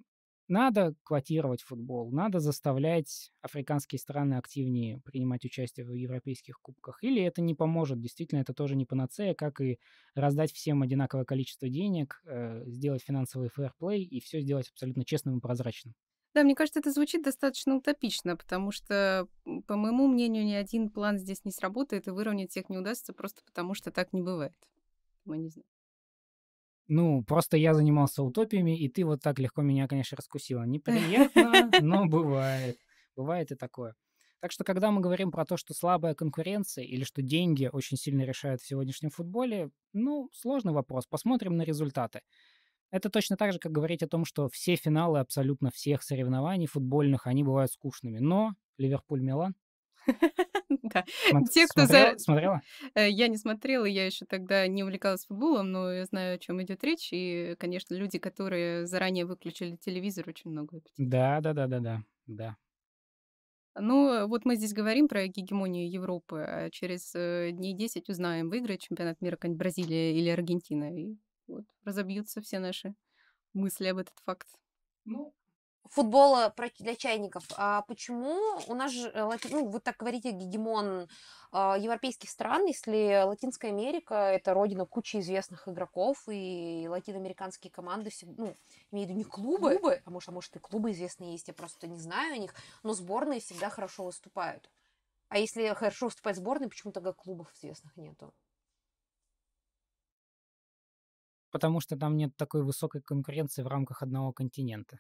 Надо квотировать футбол, надо заставлять африканские страны активнее принимать участие в европейских кубках, или это не поможет? Действительно, это тоже не панацея, как и раздать всем одинаковое количество денег, э, сделать финансовый фэрплей и все сделать абсолютно честным и прозрачным. Да, мне кажется, это звучит достаточно утопично, потому что, по моему мнению, ни один план здесь не сработает, и выровнять всех не удастся просто потому, что так не бывает. Мы не знаем. Ну, просто я занимался утопиями, и ты вот так легко меня, конечно, раскусила. Неприятно, но бывает. Бывает и такое. Так что, когда мы говорим про то, что слабая конкуренция или что деньги очень сильно решают в сегодняшнем футболе, ну, сложный вопрос. Посмотрим на результаты. Это точно так же, как говорить о том, что все финалы абсолютно всех соревнований футбольных, они бывают скучными. Но Ливерпуль-Милан да. Те, кто смотрела, э, Я не смотрела, я еще тогда не увлекалась футболом, но я знаю, о чем идет речь. И, конечно, люди, которые заранее выключили телевизор, очень много. Да, да, да, да, да, да. Ну, вот мы здесь говорим про гегемонию Европы, а через э, дней 10 узнаем, выиграет чемпионат мира какая-нибудь Бразилия или Аргентина. И вот, разобьются все наши мысли об этот факт. Ну, футбола э, для чайников. А почему у нас же, э, ну, вы так говорите, гегемон а, европейских стран, если Латинская Америка – это родина кучи известных игроков, и латиноамериканские команды, все, ну, имею в виду не клубы, клубы, а может, а может и клубы известные есть, я просто не знаю о них, но сборные всегда хорошо выступают. А если хорошо выступает сборная, почему тогда клубов известных нету? потому что там нет такой высокой конкуренции в рамках одного континента.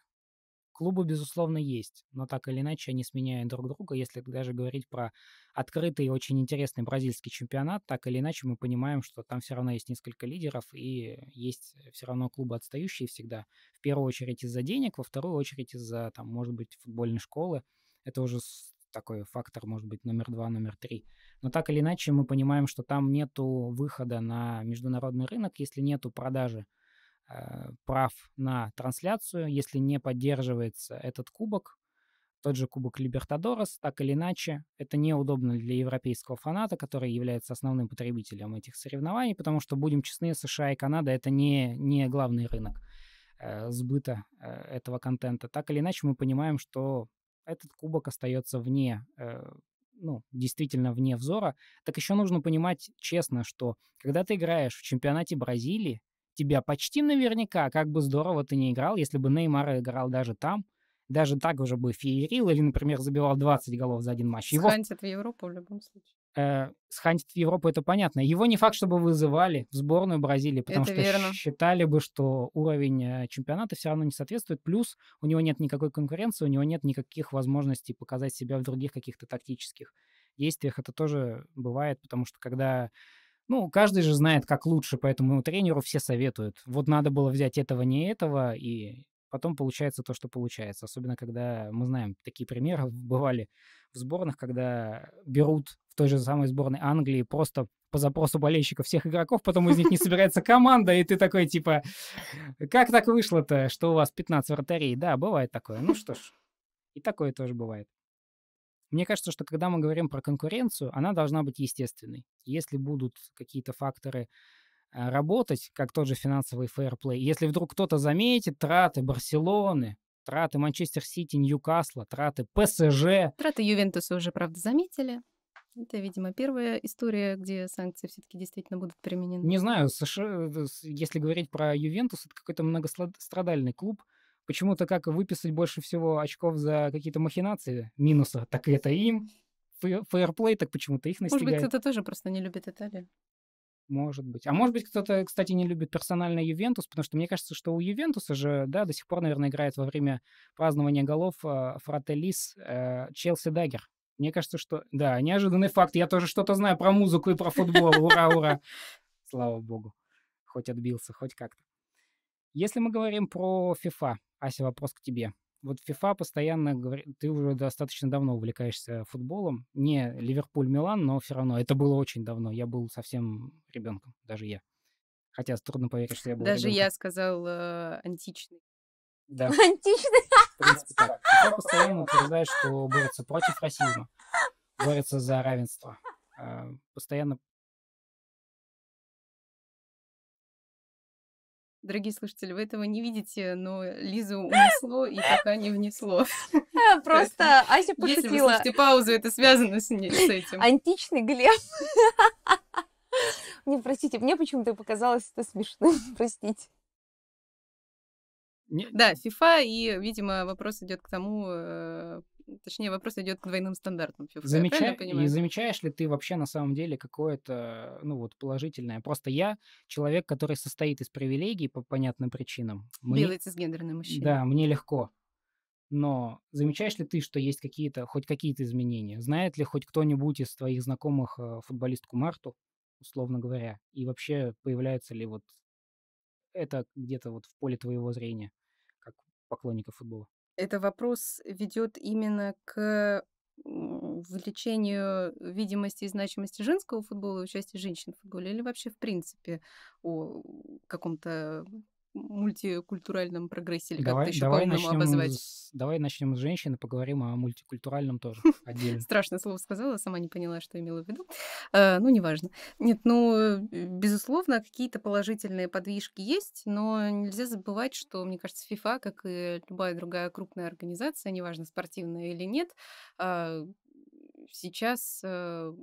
Клубы, безусловно, есть, но так или иначе они сменяют друг друга. Если даже говорить про открытый и очень интересный бразильский чемпионат, так или иначе мы понимаем, что там все равно есть несколько лидеров и есть все равно клубы отстающие всегда. В первую очередь из-за денег, во вторую очередь из-за, там, может быть, футбольной школы. Это уже такой фактор, может быть, номер два, номер три. Но так или иначе мы понимаем, что там нет выхода на международный рынок, если нет продажи э, прав на трансляцию, если не поддерживается этот кубок, тот же Кубок Либертадорос, так или иначе, это неудобно для европейского фаната, который является основным потребителем этих соревнований, потому что, будем честны, США и Канада — это не, не главный рынок э, сбыта э, этого контента. Так или иначе, мы понимаем, что этот кубок остается вне э, ну, действительно вне взора, так еще нужно понимать честно, что когда ты играешь в чемпионате Бразилии, тебя почти наверняка, как бы здорово ты не играл, если бы Неймар играл даже там, даже так уже бы феерил или, например, забивал 20 голов за один матч. Его... Схантит в Европу в любом случае э, схантит в Европу, это понятно. Его не факт, чтобы вызывали в сборную Бразилии, потому это что верно. считали бы, что уровень э, чемпионата все равно не соответствует. Плюс у него нет никакой конкуренции, у него нет никаких возможностей показать себя в других каких-то тактических действиях. Это тоже бывает, потому что когда... Ну, каждый же знает, как лучше, поэтому тренеру все советуют. Вот надо было взять этого, не этого, и потом получается то, что получается. Особенно, когда мы знаем такие примеры, бывали в сборных, когда берут в той же самой сборной Англии просто по запросу болельщиков всех игроков, потом из них не собирается команда, и ты такой, типа, как так вышло-то, что у вас 15 вратарей? Да, бывает такое. Ну что ж, и такое тоже бывает. Мне кажется, что когда мы говорим про конкуренцию, она должна быть естественной. Если будут какие-то факторы, Э, работать, как тот же финансовый фейерплей. Если вдруг кто-то заметит траты Барселоны, траты Манчестер Сити, Ньюкасла, траты ПСЖ. Траты Ювентуса уже, правда, заметили. Это, видимо, первая история, где санкции все-таки действительно будут применены. Не знаю, США, э, если говорить про Ювентус, это какой-то многострадальный клуб. Почему-то как выписать больше всего очков за какие-то махинации, минуса, так это им. Фейерплей так почему-то их настигает. Может быть, кто-то тоже просто не любит Италию. Может быть. А может быть, кто-то, кстати, не любит персонально Ювентус, потому что мне кажется, что у Ювентуса же, да, до сих пор, наверное, играет во время празднования голов э, Фрателис э, Челси Дагер. Мне кажется, что... Да, неожиданный факт. Я тоже что-то знаю про музыку и про футбол. Ура, ура. Слава богу. Хоть отбился, хоть как-то. Если мы говорим про FIFA, Ася, вопрос к тебе вот FIFA постоянно говорит, ты уже достаточно давно увлекаешься футболом. Не Ливерпуль-Милан, но все равно. Это было очень давно. Я был совсем ребенком, даже я. Хотя трудно поверить, что я был Даже ребенком. я сказал э, античный. Да. Античный. В принципе, так. постоянно утверждает, что борется против расизма, борется за равенство. Э, постоянно Дорогие слушатели, вы этого не видите, но Лизу унесло и пока не внесло. Просто Ася пошутила. Если вы слышите паузу, это связано с, ней, с этим. Античный Глеб. Не, простите, мне почему-то показалось это смешным, простите. Не... Да, FIFA, и, видимо, вопрос идет к тому, э, точнее, вопрос идет к двойным стандартам. FIFA, Замеча... И замечаешь ли ты вообще на самом деле какое-то, ну вот, положительное? Просто я человек, который состоит из привилегий по понятным причинам. Мне... Белый цисгендерный мужчина. Да, мне легко. Но замечаешь ли ты, что есть какие-то, хоть какие-то изменения? Знает ли хоть кто-нибудь из твоих знакомых э, футболистку Марту, условно говоря? И вообще появляется ли вот это где-то вот в поле твоего зрения, как поклонника футбола? Это вопрос ведет именно к увеличению видимости и значимости женского футбола и участия женщин в футболе или вообще в принципе о каком-то мультикультуральном прогрессе, или давай, как это еще давай по-умному обозвать? С, давай начнем с женщин и поговорим о мультикультуральном тоже отдельно. Страшное слово сказала, сама не поняла, что имела в виду. А, ну, неважно. Нет, ну, э, безусловно, какие-то положительные подвижки есть, но нельзя забывать, что, мне кажется, FIFA, как и любая другая крупная организация, неважно, спортивная или нет, а, сейчас э,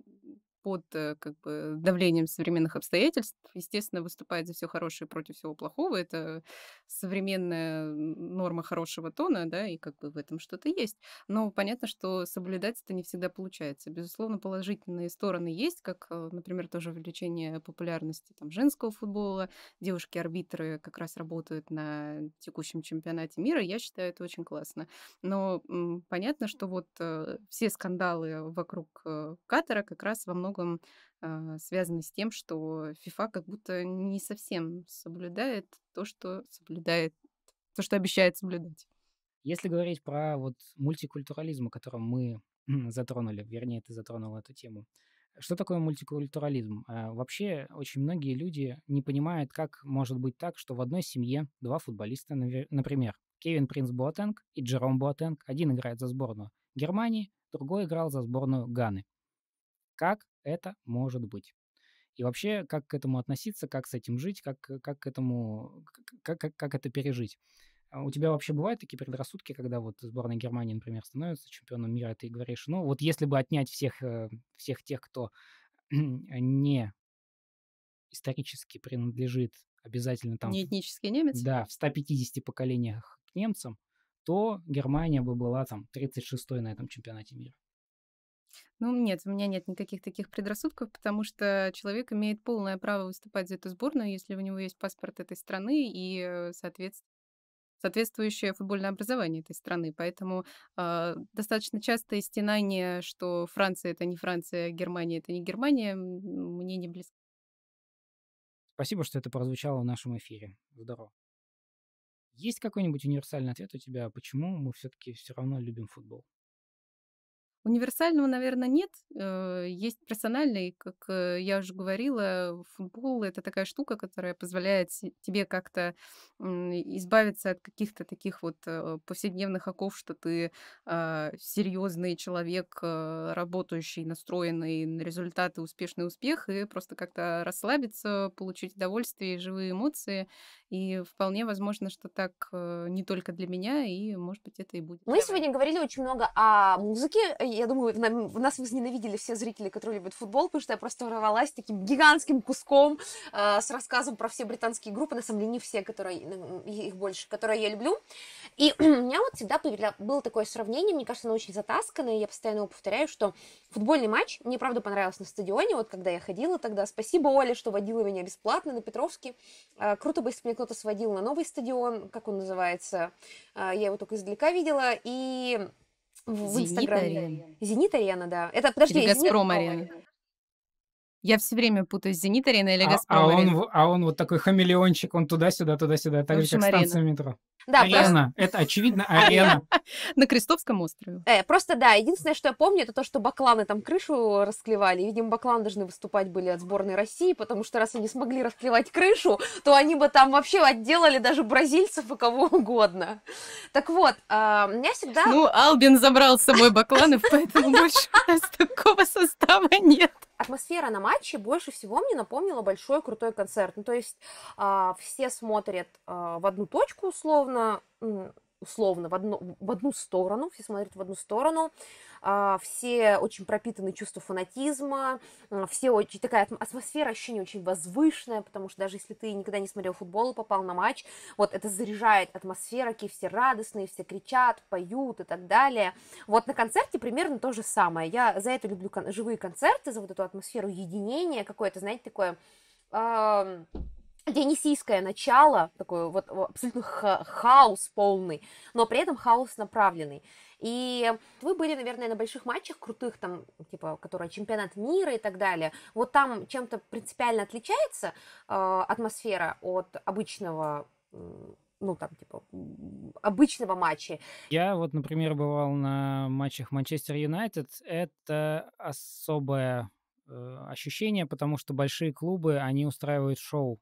под э, как бы, давлением современных обстоятельств, естественно, выступает за все хорошее против всего плохого. Это современная норма хорошего тона, да, и как бы в этом что-то есть. Но понятно, что соблюдать это не всегда получается. Безусловно, положительные стороны есть, как, э, например, тоже увеличение популярности там, женского футбола. Девушки-арбитры как раз работают на текущем чемпионате мира. Я считаю, это очень классно. Но понятно, что вот э, все скандалы вокруг Катара как раз во многом многом а, связано с тем, что FIFA как будто не совсем соблюдает то, что соблюдает, то, что обещает соблюдать. Если говорить про вот мультикультурализм, о котором мы затронули, вернее, ты затронула эту тему, что такое мультикультурализм? А, вообще очень многие люди не понимают, как может быть так, что в одной семье два футболиста, например, Кевин Принц Буатенг и Джером Буатенг, один играет за сборную Германии, другой играл за сборную Ганы. Как это может быть. И вообще, как к этому относиться, как с этим жить, как, э, как к этому, как, как, как это пережить. А у тебя вообще бывают такие предрассудки, когда вот сборная Германии, например, становится чемпионом мира, и ты говоришь, ну вот если бы отнять всех, э, всех тех, кто не исторически принадлежит обязательно там... Не этнический немец? Да, в 150 поколениях к немцам, то Германия бы была там 36-й на этом чемпионате мира. Ну, нет, у меня нет никаких таких предрассудков, потому что человек имеет полное право выступать за эту сборную, если у него есть паспорт этой страны и э, соответственно соответствующее футбольное образование этой страны. Поэтому э, достаточно частое стенание, что Франция это не Франция, Германия это не Германия, мне не близко. Спасибо, что это прозвучало в нашем эфире. Здорово. Есть какой-нибудь универсальный ответ у тебя, почему мы все-таки все равно любим футбол? Универсального, наверное, нет. Э, есть персональный, как э, я уже говорила, футбол — это такая штука, которая позволяет тебе как-то избавиться от каких-то таких вот э, повседневных оков, что ты а, серьезный человек, работающий, настроенный на результаты, успешный успех, и просто как-то расслабиться, получить удовольствие, живые эмоции. И вполне возможно, что так не только для меня, и, может быть, это и будет. Мы сегодня говорили очень много о музыке, я думаю, в нас возненавидели все зрители, которые любят футбол, потому что я просто ворвалась таким гигантским куском э, с рассказом про все британские группы, на самом деле не все, которые, ну, их больше, которые я люблю. И у меня вот всегда было такое сравнение, мне кажется, оно очень затасканное, я постоянно его повторяю, что футбольный матч мне, правда, понравился на стадионе, вот когда я ходила тогда, спасибо Оле, что водила меня бесплатно на Петровский. э, круто бы, если бы меня кто-то сводил на новый стадион, как он называется, э, я его только издалека видела, и в Зенит Арена. Зенит Арена, да. Это подожди, Или Газпром Арена. Я все время путаюсь, Зенит Арена или Газпром а, а он, а он вот такой хамелеончик, он туда-сюда, туда-сюда, так же, как арена. станция метро. Да, арена. Просто... Это, очевидно, арена. На Крестовском острове. Э, просто, да, единственное, что я помню, это то, что бакланы там крышу расклевали. Видимо, бакланы должны выступать были от сборной России, потому что раз они смогли расклевать крышу, то они бы там вообще отделали даже бразильцев и кого угодно. Так вот, э, меня всегда... Ну, Албин забрал с собой бакланов, поэтому больше у нас такого состава нет атмосфера на матче больше всего мне напомнила большой крутой концерт. Ну, то есть э, все смотрят э, в одну точку условно, условно в одну, в одну сторону, все смотрят в одну сторону, а, все очень пропитаны чувством фанатизма, все очень такая атмосфера ощущение очень возвышенная, потому что даже если ты никогда не смотрел футбол и попал на матч, вот это заряжает атмосфера, какие все радостные, все кричат, поют и так далее. Вот на концерте примерно то же самое. Я за это люблю кон- живые концерты, за вот эту атмосферу единения, какое-то, знаете, такое... Э- Денисийское начало, такой вот абсолютно хаос полный, но при этом хаос направленный. И вы были, наверное, на больших матчах крутых, там, типа, которые чемпионат мира и так далее. Вот там чем-то принципиально отличается э, атмосфера от обычного ну, там, типа, обычного матча. Я вот, например, бывал на матчах Манчестер Юнайтед. Это особое э, ощущение, потому что большие клубы, они устраивают шоу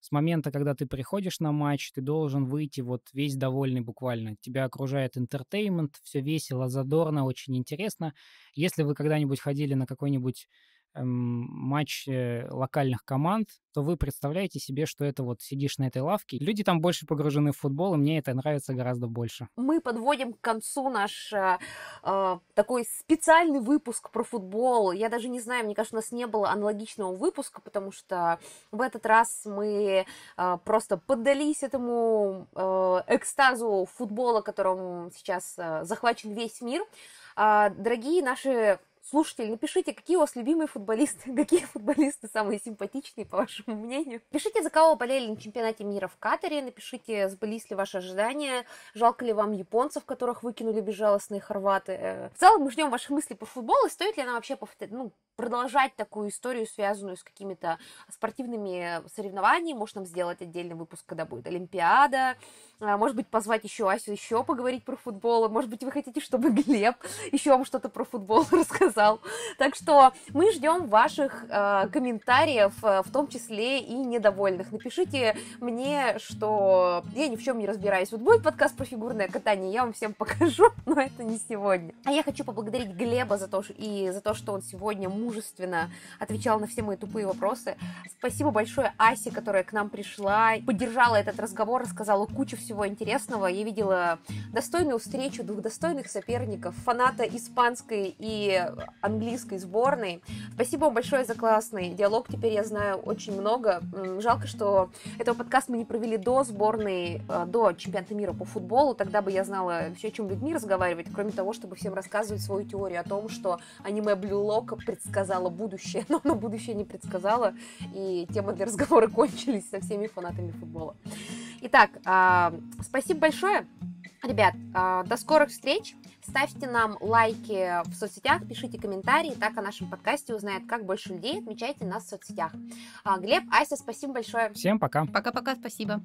с момента, когда ты приходишь на матч, ты должен выйти вот весь довольный буквально. Тебя окружает интертеймент, все весело, задорно, очень интересно. Если вы когда-нибудь ходили на какой-нибудь матч э, локальных команд, то вы представляете себе, что это вот сидишь на этой лавке. Люди там больше погружены в футбол, и мне это нравится гораздо больше. Мы подводим к концу наш э, э, такой специальный выпуск про футбол. Я даже не знаю, мне кажется, у нас не было аналогичного выпуска, потому что в этот раз мы э, просто поддались этому э, экстазу футбола, которым сейчас э, захвачен весь мир. А, дорогие наши Слушатели, напишите, какие у вас любимые футболисты, какие футболисты самые симпатичные, по вашему мнению. Пишите, за кого болели на чемпионате мира в Катаре, напишите, сбылись ли ваши ожидания, жалко ли вам японцев, которых выкинули безжалостные хорваты. Э, в целом мы ждем ваших мыслей по футболу, и стоит ли она вообще ну, продолжать такую историю, связанную с какими-то спортивными соревнованиями, может нам сделать отдельный выпуск, когда будет Олимпиада, э, может быть, позвать еще Асю еще поговорить про футбол, может быть, вы хотите, чтобы Глеб еще вам что-то про футбол рассказал сказал. Так что мы ждем ваших э, комментариев, э, в том числе и недовольных. Напишите мне, что я ни в чем не разбираюсь. Вот будет подкаст про фигурное катание, я вам всем покажу, но это не сегодня. А я хочу поблагодарить Глеба за то, и за то, что он сегодня мужественно отвечал на все мои тупые вопросы. Спасибо большое Асе, которая к нам пришла, поддержала этот разговор, рассказала кучу всего интересного. Я видела достойную встречу двух достойных соперников, фаната испанской и английской сборной. Спасибо вам большое за классный диалог. Теперь я знаю очень много. Жалко, что этого подкаста мы не провели до сборной, э, до чемпионата мира по футболу. Тогда бы я знала все, о чем людьми разговаривать, кроме того, чтобы всем рассказывать свою теорию о том, что аниме Blue Lock предсказало будущее, но оно будущее не предсказало, и темы для разговора кончились со всеми фанатами футбола. Итак, а, спасибо большое. Ребят, а, до скорых встреч. Ставьте нам лайки в соцсетях, пишите комментарии, так о нашем подкасте узнает как больше людей. Отмечайте нас в соцсетях. А, Глеб, Ася, спасибо большое. Всем пока. Пока-пока, спасибо.